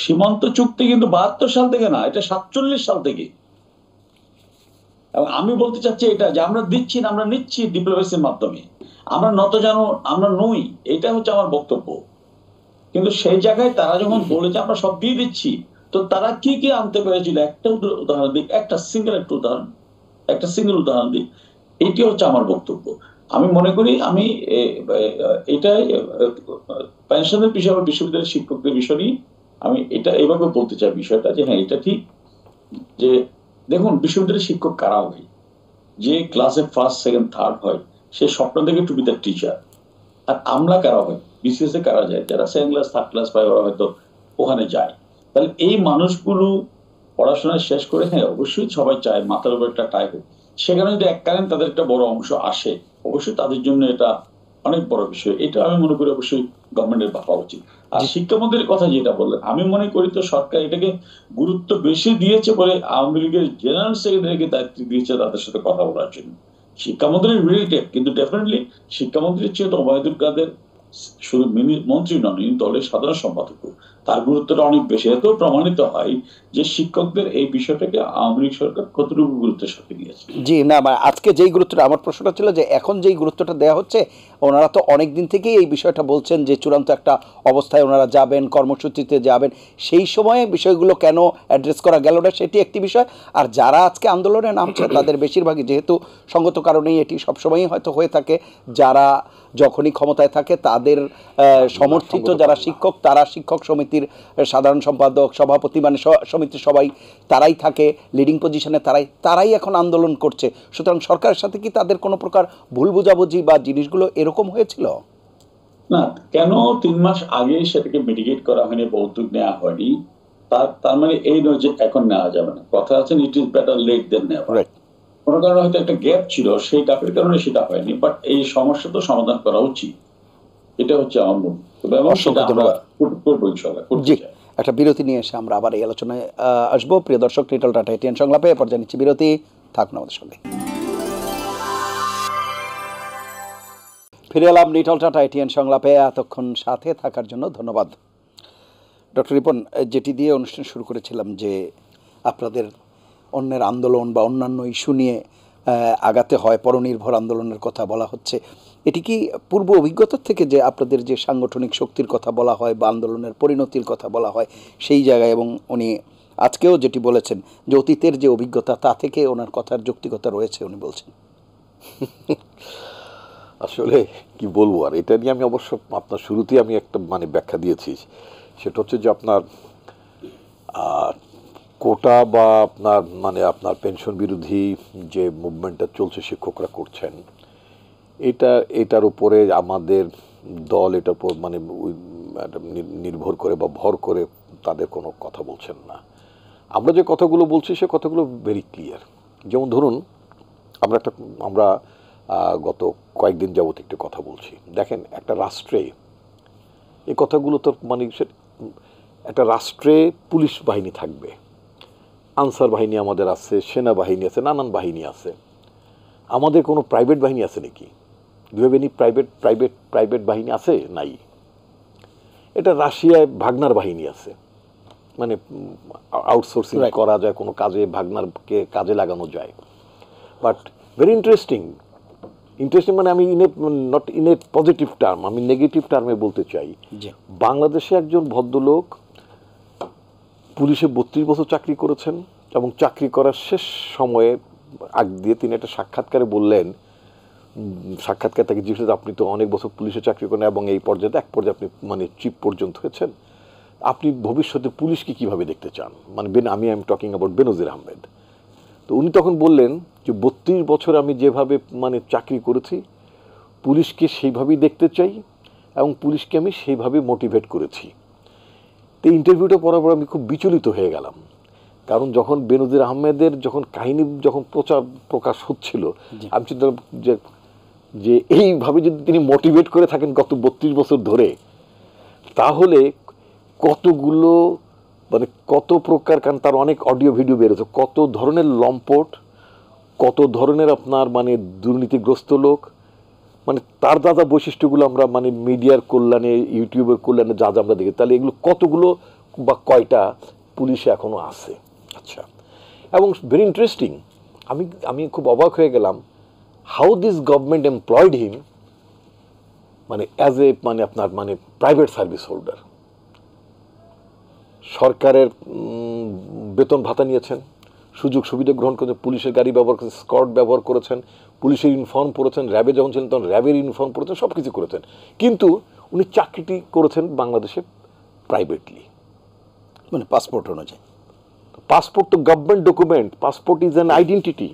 সীমান্ত চুক্তি কিন্তু বাহাত্তর সাল থেকে না এটা সাতচল্লিশ সাল থেকে এবং আমি বলতে চাচ্ছি এটা যে আমরা দিচ্ছি না আমরা নিচ্ছি ডিপ্লোমেসির মাধ্যমে আমরা নত জানো আমরা নই এটা হচ্ছে আমার বক্তব্য কিন্তু সেই জায়গায় তারা যখন বলেছে আমরা সব দিয়ে দিচ্ছি তো তারা কি কি আনতে পেরেছিল একটা উদাহরণ দিক একটা সিঙ্গেল একটা উদাহরণ একটা সিঙ্গেল উদাহরণ দিক এটি হচ্ছে আমার বক্তব্য আমি মনে করি আমি এটাই পেনশনের বিষয়ে আমার বিশ্ববিদ্যালয়ের শিক্ষকদের বিষয় নিয়ে আমি এটা এভাবে বলতে চাই বিষয়টা যে হ্যাঁ এটা ঠিক যে দেখুন বিশ্ববিদ্যালয়ের শিক্ষক কারা হয় যে ক্লাসে ফার্স্ট সেকেন্ড থার্ড হয় সে স্বপ্ন থেকে টু বি দ্য টিচার আর আমরা কারা হয় বিসিএস এ কারা যায় যারা সেকেন্ড ক্লাস থার্ড ক্লাস পায় ওরা হয়তো ওখানে যায় তাহলে এই মানুষগুলো পড়াশোনা শেষ করে হ্যাঁ অবশ্যই সবাই চায় মাথার উপর একটা টাই হোক সেখানে যদি এককালীন তাদের একটা বড় অংশ আসে অবশ্যই তাদের জন্য এটা অনেক বড় বিষয় এটা আমি মনে করি অবশ্যই গভর্নমেন্টের ভাবা উচিত আর শিক্ষামন্ত্রীর কথা যেটা বললেন আমি মনে করি তো সরকার এটাকে গুরুত্ব বেশি দিয়েছে বলে আওয়ামী লীগের জেনারেল সেক্রেটারিকে দায়িত্ব দিয়েছে তাদের সাথে কথা বলার জন্য শিক্ষামন্ত্রীর রিলেটেড কিন্তু ডেফিনেটলি শিক্ষামন্ত্রীর চেয়ে তো ওবায়দুল কাদের শুধু মন্ত্রী নন ইনি দলের সাধারণ সম্পাদক তার গুরুত্বটা অনেক বেশি এত প্রমাণিত হয় যে শিক্ষকদের এই বিষয়টাকে আওয়ামী সরকার কতটুকু গুরুত্বের সাথে দিয়েছে জি না মানে আজকে যেই গুরুত্বটা আমার প্রশ্নটা ছিল যে এখন যেই গুরুত্বটা দেওয়া হচ্ছে ওনারা তো অনেক দিন থেকেই এই বিষয়টা বলছেন যে চূড়ান্ত একটা অবস্থায় ওনারা যাবেন কর্মসূচিতে যাবেন সেই সময়ে বিষয়গুলো কেন অ্যাড্রেস করা গেল না সেটি একটি বিষয় আর যারা আজকে আন্দোলনে নামছে তাদের বেশিরভাগই যেহেতু সঙ্গত কারণেই এটি সবসময়ই হয়তো হয়ে থাকে যারা যখনই ক্ষমতায় থাকে তাদের সমর্থিত যারা শিক্ষক তারা শিক্ষক সমিতির সাধারণ সম্পাদক সভাপতি মানে সমিতির সবাই তারাই থাকে লিডিং পজিশনে তারাই তারাই এখন আন্দোলন করছে সুতরাং সরকারের সাথে কি তাদের কোনো প্রকার ভুল বোঝাবুঝি বা জিনিসগুলো এর এরকম হয়েছিল না কেন তিন মাস আগে সেটাকে মিটিগেট করা হয়নি বা উদ্যোগ নেওয়া হয়নি তার তার মানে এই নয় যে এখন নেওয়া যাবে না কথা আছে it is better late than নেওয়া কোনো কারণে হয়তো একটা গ্যাপ ছিল সেই গ্যাপের কারণে সেটা হয়নি বাট এই সমস্যা তো সমাধান করা উচিত এটা হচ্ছে আমার মূল একটা বিরতি নিয়ে এসে আমরা আবার এই আলোচনায় আসবো প্রিয় দর্শক টিটল টাটা এটিএন সংলাপে এরপর জানিয়েছি বিরতি থাকুন আমাদের সঙ্গে ফিরে এলাম লিটল টাটা এটিএন সংলাপে এতক্ষণ সাথে থাকার জন্য ধন্যবাদ ডক্টর রিপন যেটি দিয়ে অনুষ্ঠান শুরু করেছিলাম যে আপনাদের অন্যের আন্দোলন বা অন্যান্য ইস্যু নিয়ে আগাতে হয় পরনির্ভর আন্দোলনের কথা বলা হচ্ছে এটি কি পূর্ব অভিজ্ঞতার থেকে যে আপনাদের যে সাংগঠনিক শক্তির কথা বলা হয় বা আন্দোলনের পরিণতির কথা বলা হয় সেই জায়গায় এবং উনি আজকেও যেটি বলেছেন যে অতীতের যে অভিজ্ঞতা তা থেকে ওনার কথার যৌক্তিকতা রয়েছে উনি বলছেন আসলে কি বলবো আর এটা নিয়ে আমি অবশ্য আপনার শুরুতেই আমি একটা মানে ব্যাখ্যা দিয়েছি সেটা হচ্ছে যে আপনার কোটা বা আপনার মানে আপনার পেনশন বিরোধী যে মুভমেন্টটা চলছে শিক্ষকরা করছেন এটা এটার উপরে আমাদের দল এটার উপর মানে নির্ভর করে বা ভর করে তাদের কোনো কথা বলছেন না আমরা যে কথাগুলো বলছি সে কথাগুলো ভেরি ক্লিয়ার যেমন ধরুন আমরা একটা আমরা গত কয়েকদিন যাবত একটু কথা বলছি দেখেন একটা রাষ্ট্রে এ কথাগুলো তো মানে একটা রাষ্ট্রে পুলিশ বাহিনী থাকবে আনসার বাহিনী আমাদের আছে সেনাবাহিনী আছে নানান বাহিনী আছে আমাদের কোনো প্রাইভেট বাহিনী আছে নাকি দুয়েবেনি প্রাইভেট প্রাইভেট প্রাইভেট বাহিনী আছে নাই এটা রাশিয়ায় ভাগনার বাহিনী আছে মানে আউটসোর্সিং করা যায় কোনো কাজে ভাগনারকে কাজে লাগানো যায় বাট ভেরি ইন্টারেস্টিং ইন্টারেস্টিং মানে আমি ইনে not in a positive term আমি নেগেটিভ টার্মে বলতে চাই বাংলাদেশে একজন ভদ্রলোক পুলিশে বত্রিশ বছর চাকরি করেছেন এবং চাকরি করার শেষ সময়ে আগ দিয়ে তিনি একটা সাক্ষাৎকারে বললেন সাক্ষাৎকার তাকে জিজ্ঞেস আপনি তো অনেক বছর পুলিশে চাকরি করেন এবং এই পর্যায়ে এক পর্যায়ে আপনি মানে চিফ পর্যন্ত হয়েছেন আপনি ভবিষ্যতে পুলিশকে কীভাবে দেখতে চান মানে বেন আমি I am talking about Benazir Ahmed তো উনি তখন বললেন যে বত্রিশ বছর আমি যেভাবে মানে চাকরি করেছি পুলিশকে সেইভাবেই দেখতে চাই এবং পুলিশকে আমি সেইভাবে মোটিভেট করেছি তো ইন্টারভিউটা পড়ার পর আমি খুব বিচলিত হয়ে গেলাম কারণ যখন বেনজির আহমেদের যখন কাহিনী যখন প্রচার প্রকাশ হচ্ছিল আমি চিন্তা যে যে এইভাবে যদি তিনি মোটিভেট করে থাকেন গত বত্রিশ বছর ধরে তাহলে কতগুলো মানে কত প্রকার কারণ তার অনেক অডিও ভিডিও বেরোতো কত ধরনের লম্পট কত ধরনের আপনার মানে দুর্নীতিগ্রস্ত লোক মানে তার যা যা বৈশিষ্ট্যগুলো আমরা মানে মিডিয়ার কল্যাণে ইউটিউবের কল্যাণে যা যা আমরা দেখি তাহলে এগুলো কতগুলো বা কয়টা পুলিশে এখনও আছে আচ্ছা এবং ভেরি ইন্টারেস্টিং আমি আমি খুব অবাক হয়ে গেলাম how this government employed him মানে অ্যাজ এ মানে আপনার মানে প্রাইভেট সার্ভিস হোল্ডার সরকারের বেতন ভাতা নিয়েছেন সুযোগ সুবিধা গ্রহণ করেছেন পুলিশের গাড়ি ব্যবহার করেছেন স্কট ব্যবহার করেছেন পুলিশের ইউনিফর্ম পরেছেন র্যাবে যখন ছিলেন তখন র্যাবের ইউনিফর্ম পরেছেন সব কিছু করেছেন কিন্তু উনি চাকরিটি করেছেন বাংলাদেশে প্রাইভেটলি মানে পাসপোর্ট অনুযায়ী পাসপোর্ট তো government document passport is an identity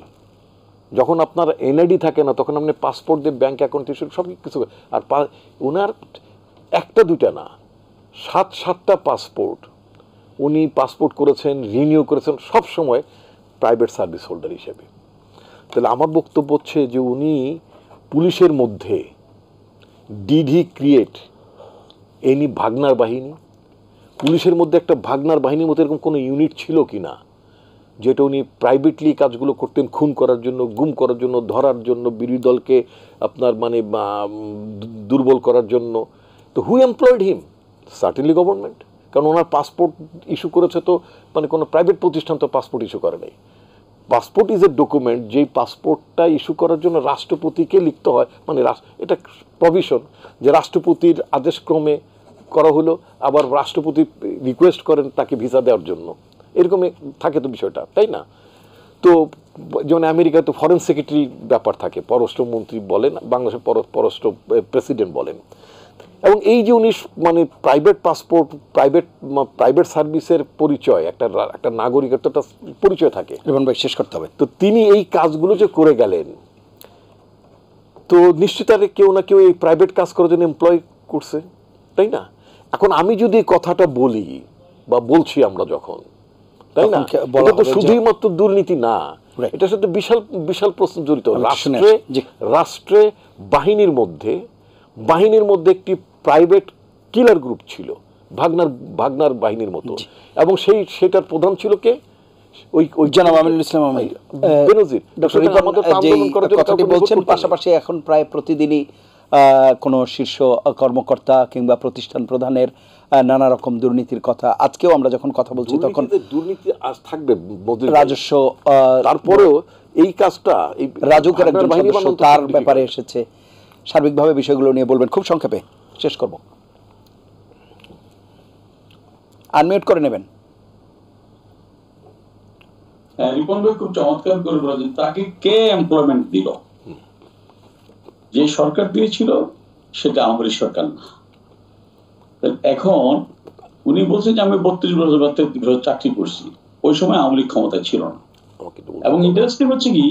যখন আপনার এনআইডি থাকে না তখন আপনি পাসপোর্ট দিয়ে ব্যাঙ্ক অ্যাকাউন্ট ইস্যু সব কিছু আর ওনার একটা দুইটা না সাত সাতটা পাসপোর্ট উনি পাসপোর্ট করেছেন রিনিউ করেছেন সব সময় প্রাইভেট সার্ভিস হোল্ডার হিসেবে তাহলে আমার বক্তব্য হচ্ছে যে উনি পুলিশের মধ্যে ডিডি ক্রিয়েট এনি ভাগনার বাহিনী পুলিশের মধ্যে একটা ভাগনার বাহিনীর মতো এরকম কোনো ইউনিট ছিল কি না যেটা উনি প্রাইভেটলি কাজগুলো করতেন খুন করার জন্য গুম করার জন্য ধরার জন্য বিরোধী দলকে আপনার মানে দুর্বল করার জন্য তো who employed him certainly government কারণ ওনার পাসপোর্ট ইস্যু করেছে তো মানে কোনো প্রাইভেট প্রতিষ্ঠান তো পাসপোর্ট ইস্যু করে নেই পাসপোর্ট ইজ এ ডকুমেন্ট যেই পাসপোর্টটা ইস্যু করার জন্য রাষ্ট্রপতিকে লিখতে হয় মানে এটা প্রভিশন যে রাষ্ট্রপতির আদেশক্রমে করা হলো আবার রাষ্ট্রপতি রিকোয়েস্ট করেন তাকে ভিসা দেওয়ার জন্য এরকমই থাকে তো বিষয়টা তাই না তো যেমন আমেরিকায় তো ফরেন সেক্রেটারি ব্যাপার থাকে পররাষ্ট্রমন্ত্রী বলেন বাংলাদেশের পররাষ্ট্র প্রেসিডেন্ট বলেন এবং এই যে উনি মানে প্রাইভেট পাসপোর্ট প্রাইভেট প্রাইভেট সার্ভিসের পরিচয় একটা একটা নাগরিকের তো একটা পরিচয় থাকে রিপন ভাই শেষ করতে হবে তো তিনি এই কাজগুলো যে করে গেলেন তো নিশ্চিত আরে কেউ না কেউ এই প্রাইভেট কাজ করার জন্য এমপ্লয় করছে তাই না এখন আমি যদি কথাটা বলি বা বলছি আমরা যখন তাই না এটা তো শুধুই দুর্নীতি না এটার সাথে বিশাল বিশাল প্রশ্ন জড়িত রাষ্ট্রে রাষ্ট্রে বাহিনীর মধ্যে বাহিনীর মধ্যে একটি প্রাইভেট কিলার গ্রুপ ছিল ভাগনার ভাগনার বাহিনীর মতো এবং সেই সেটার প্রধান ছিল কে পাশাপাশি এখন প্রায় প্রতিদিনই কোনো শীর্ষ কর্মকর্তা কিংবা প্রতিষ্ঠান প্রধানের নানা রকম দুর্নীতির কথা আজকেও আমরা যখন কথা বলছি তখন দুর্নীতি আজ থাকবে রাজস্ব তারপরেও এই কাজটা রাজুকের একজন তার ব্যাপারে এসেছে সার্বিকভাবে বিষয়গুলো নিয়ে বলবেন খুব সংক্ষেপে শেষ করব আনমিউট করে নেবেন হ্যাঁ, রিপন ভাই খুব চমৎকার করে বলেছেন তাকে কে এমপ্লয়মেন্ট দিল যে সরকার দিয়েছিল সেটা আমাদের সরকার না এখন উনি বলছেন যে আমি বত্রিশ বছর চাকরি করছি ওই সময় আওয়ামী ক্ষমতা ছিল না এবং ইন্টারেস্টিং হচ্ছে কি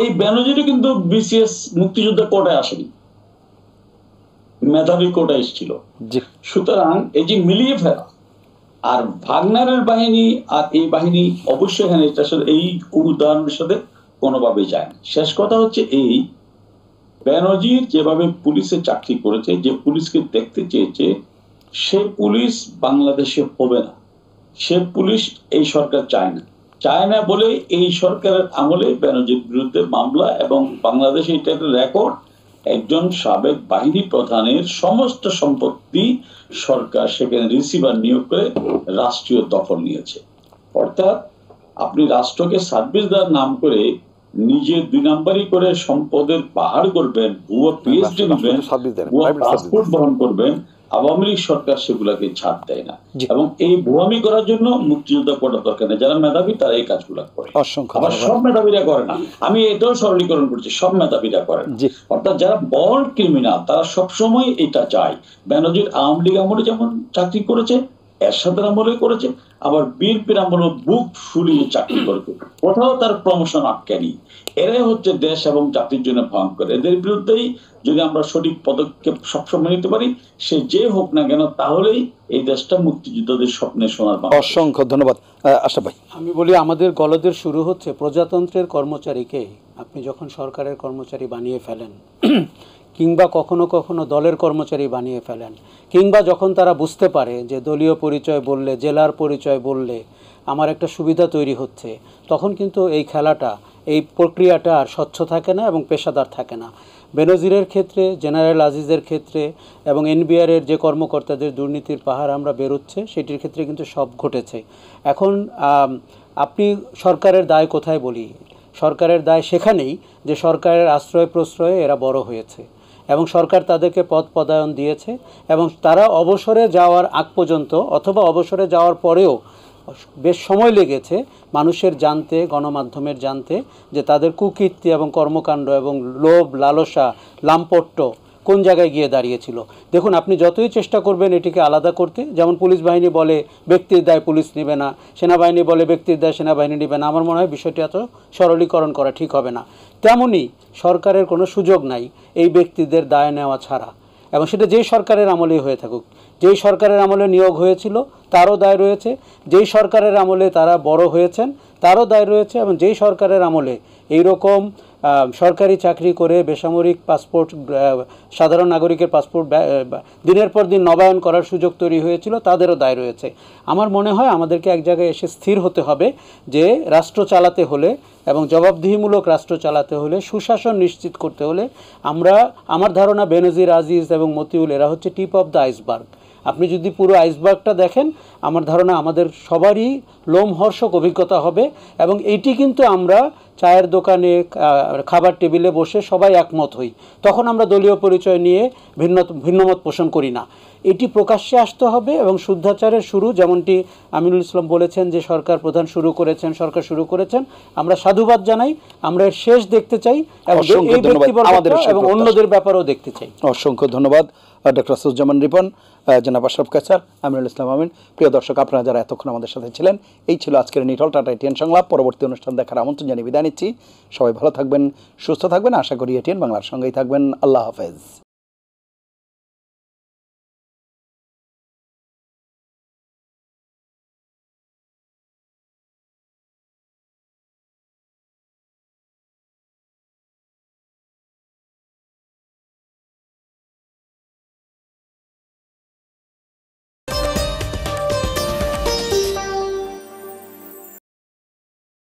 এই ব্যানার্জিটা কিন্তু বিসিএস মুক্তিযুদ্ধ কোটায় আসেনি মেধাবী কোটা এসেছিল সুতরাং এই যে মিলিয়ে ফেলা আর ভাগনারের বাহিনী আর এই বাহিনী অবশ্যই এখানে এটার এই উদাহরণের সাথে কোনোভাবে যায় না শেষ কথা হচ্ছে এই ব্যানার্জির যেভাবে পুলিশে চাকরি করেছে যে পুলিশকে দেখতে চেয়েছে সে পুলিশ বাংলাদেশে হবে না সে পুলিশ এই সরকার চায় না চায় না বলে এই সরকারের আমলে ব্যানার্জির বিরুদ্ধে মামলা এবং বাংলাদেশে এটা একটা রেকর্ড একজন সাবেক বাহিনী প্রধানের সমস্ত সম্পত্তি সরকার সেখানে রিসিভার নিয়োগ করে রাষ্ট্রীয় দখল নিয়েছে অর্থাৎ আপনি রাষ্ট্রকে সার্ভিস দেওয়ার নাম করে নিজে দুই নাম্বারই করে সম্পদের পাহাড় করবেন ভুয়া পিএইচডি নেবেন পাসপোর্ট বহন করবেন আওয়ামী লীগ সরকার সেগুলাকে ছাড় দেয় না এবং এই ভুয়ামি করার জন্য মুক্তিযোদ্ধা করার দরকার নেই যারা মেধাবী তারা এই কাজগুলো করে আবার সব মেধাবীরা করে না আমি এটাও সরলীকরণ করছি সব মেধাবীরা করে অর্থাৎ যারা বল ক্রিমিনাল তারা সবসময় এটা চায় ব্যানার্জির আওয়ামী লীগ আমলে যেমন চাকরি করেছে এরশাদের আমলে করেছে আবার বিএনপির আমলে বুক ফুলিয়ে চাকরি করেছে কোথাও তার প্রমোশন নেই এরাই হচ্ছে দেশ এবং জাতির জন্য ভয়ঙ্কর এদের বিরুদ্ধেই যদি আমরা সঠিক পদক্ষেপ সবসময় নিতে পারি সে যে হোক না কেন তাহলেই এই দেশটা মুক্তিযুদ্ধদের স্বপ্নে শোনার অসংখ্য ধন্যবাদ আশা ভাই আমি বলি আমাদের গলদের শুরু হচ্ছে প্রজাতন্ত্রের কর্মচারীকে আপনি যখন সরকারের কর্মচারী বানিয়ে ফেলেন কিংবা কখনো কখনো দলের কর্মচারী বানিয়ে ফেলেন কিংবা যখন তারা বুঝতে পারে যে দলীয় পরিচয় বললে জেলার পরিচয় বললে আমার একটা সুবিধা তৈরি হচ্ছে তখন কিন্তু এই খেলাটা এই প্রক্রিয়াটা আর স্বচ্ছ থাকে না এবং পেশাদার থাকে না বেনজিরের ক্ষেত্রে জেনারেল আজিজের ক্ষেত্রে এবং এনবিআরের যে কর্মকর্তাদের দুর্নীতির পাহাড় আমরা বেরোচ্ছে সেটির ক্ষেত্রে কিন্তু সব ঘটেছে এখন আপনি সরকারের দায় কোথায় বলি সরকারের দায় সেখানেই যে সরকারের আশ্রয় প্রশ্রয়ে এরা বড় হয়েছে এবং সরকার তাদেরকে পদ পদায়ন দিয়েছে এবং তারা অবসরে যাওয়ার আগ পর্যন্ত অথবা অবসরে যাওয়ার পরেও বেশ সময় লেগেছে মানুষের জানতে গণমাধ্যমের জানতে যে তাদের কুকীর্তি এবং কর্মকাণ্ড এবং লোভ লালসা লাম্পট্য কোন জায়গায় গিয়ে দাঁড়িয়েছিল দেখুন আপনি যতই চেষ্টা করবেন এটিকে আলাদা করতে যেমন পুলিশ বাহিনী বলে ব্যক্তির দায় পুলিশ নেবে না সেনাবাহিনী বলে ব্যক্তির দায় সেনাবাহিনী নেবে না আমার মনে হয় বিষয়টি এত সরলীকরণ করা ঠিক হবে না তেমনই সরকারের কোনো সুযোগ নাই এই ব্যক্তিদের দায় নেওয়া ছাড়া এবং সেটা যেই সরকারের আমলেই হয়ে থাকুক যেই সরকারের আমলে নিয়োগ হয়েছিল তারও দায় রয়েছে যেই সরকারের আমলে তারা বড় হয়েছেন তারও দায় রয়েছে এবং যেই সরকারের আমলে এই রকম সরকারি চাকরি করে বেসামরিক পাসপোর্ট সাধারণ নাগরিকের পাসপোর্ট দিনের পর দিন নবায়ন করার সুযোগ তৈরি হয়েছিল তাদেরও দায় রয়েছে আমার মনে হয় আমাদেরকে এক জায়গায় এসে স্থির হতে হবে যে রাষ্ট্র চালাতে হলে এবং জবাবদিহিমূলক রাষ্ট্র চালাতে হলে সুশাসন নিশ্চিত করতে হলে আমরা আমার ধারণা বেনজির আজিজ এবং মতিউল এরা হচ্ছে টিপ অফ দ্য আইসবার্গ আপনি যদি পুরো আইসবার্গটা দেখেন আমার ধারণা আমাদের সবারই লোমহর্ষক অভিজ্ঞতা হবে এবং এটি কিন্তু আমরা চায়ের দোকানে খাবার টেবিলে বসে সবাই একমত হই তখন আমরা দলীয় পরিচয় নিয়ে ভিন্ন ভিন্নমত পোষণ করি না এটি প্রকাশ্যে আসতে হবে এবং শুদ্ধাচারের শুরু যেমনটি আমিনুল ইসলাম বলেছেন যে সরকার প্রধান শুরু করেছেন সরকার শুরু করেছেন আমরা সাধুবাদ জানাই আমরা শেষ দেখতে চাই এবং অন্যদের ব্যাপারেও দেখতে চাই অসংখ্য ধন্যবাদ ডক্টর আসুজ্জামান রিপন জনাব আশরফ কাছার আমিরুল ইসলাম আমিন প্রিয় দর্শক আপনারা যারা এতক্ষণ আমাদের সাথে ছিলেন এই ছিল আজকের নিটল টাটা এটিএন সংলাপ পরবর্তী অনুষ্ঠান দেখার আমন্ত্রণ জানিয়ে বিদায় নিচ্ছি সবাই ভালো থাকবেন সুস্থ থাকবেন আশা করি এটিএন বাংলার সঙ্গেই থাকবেন আল্লাহ হাফেজ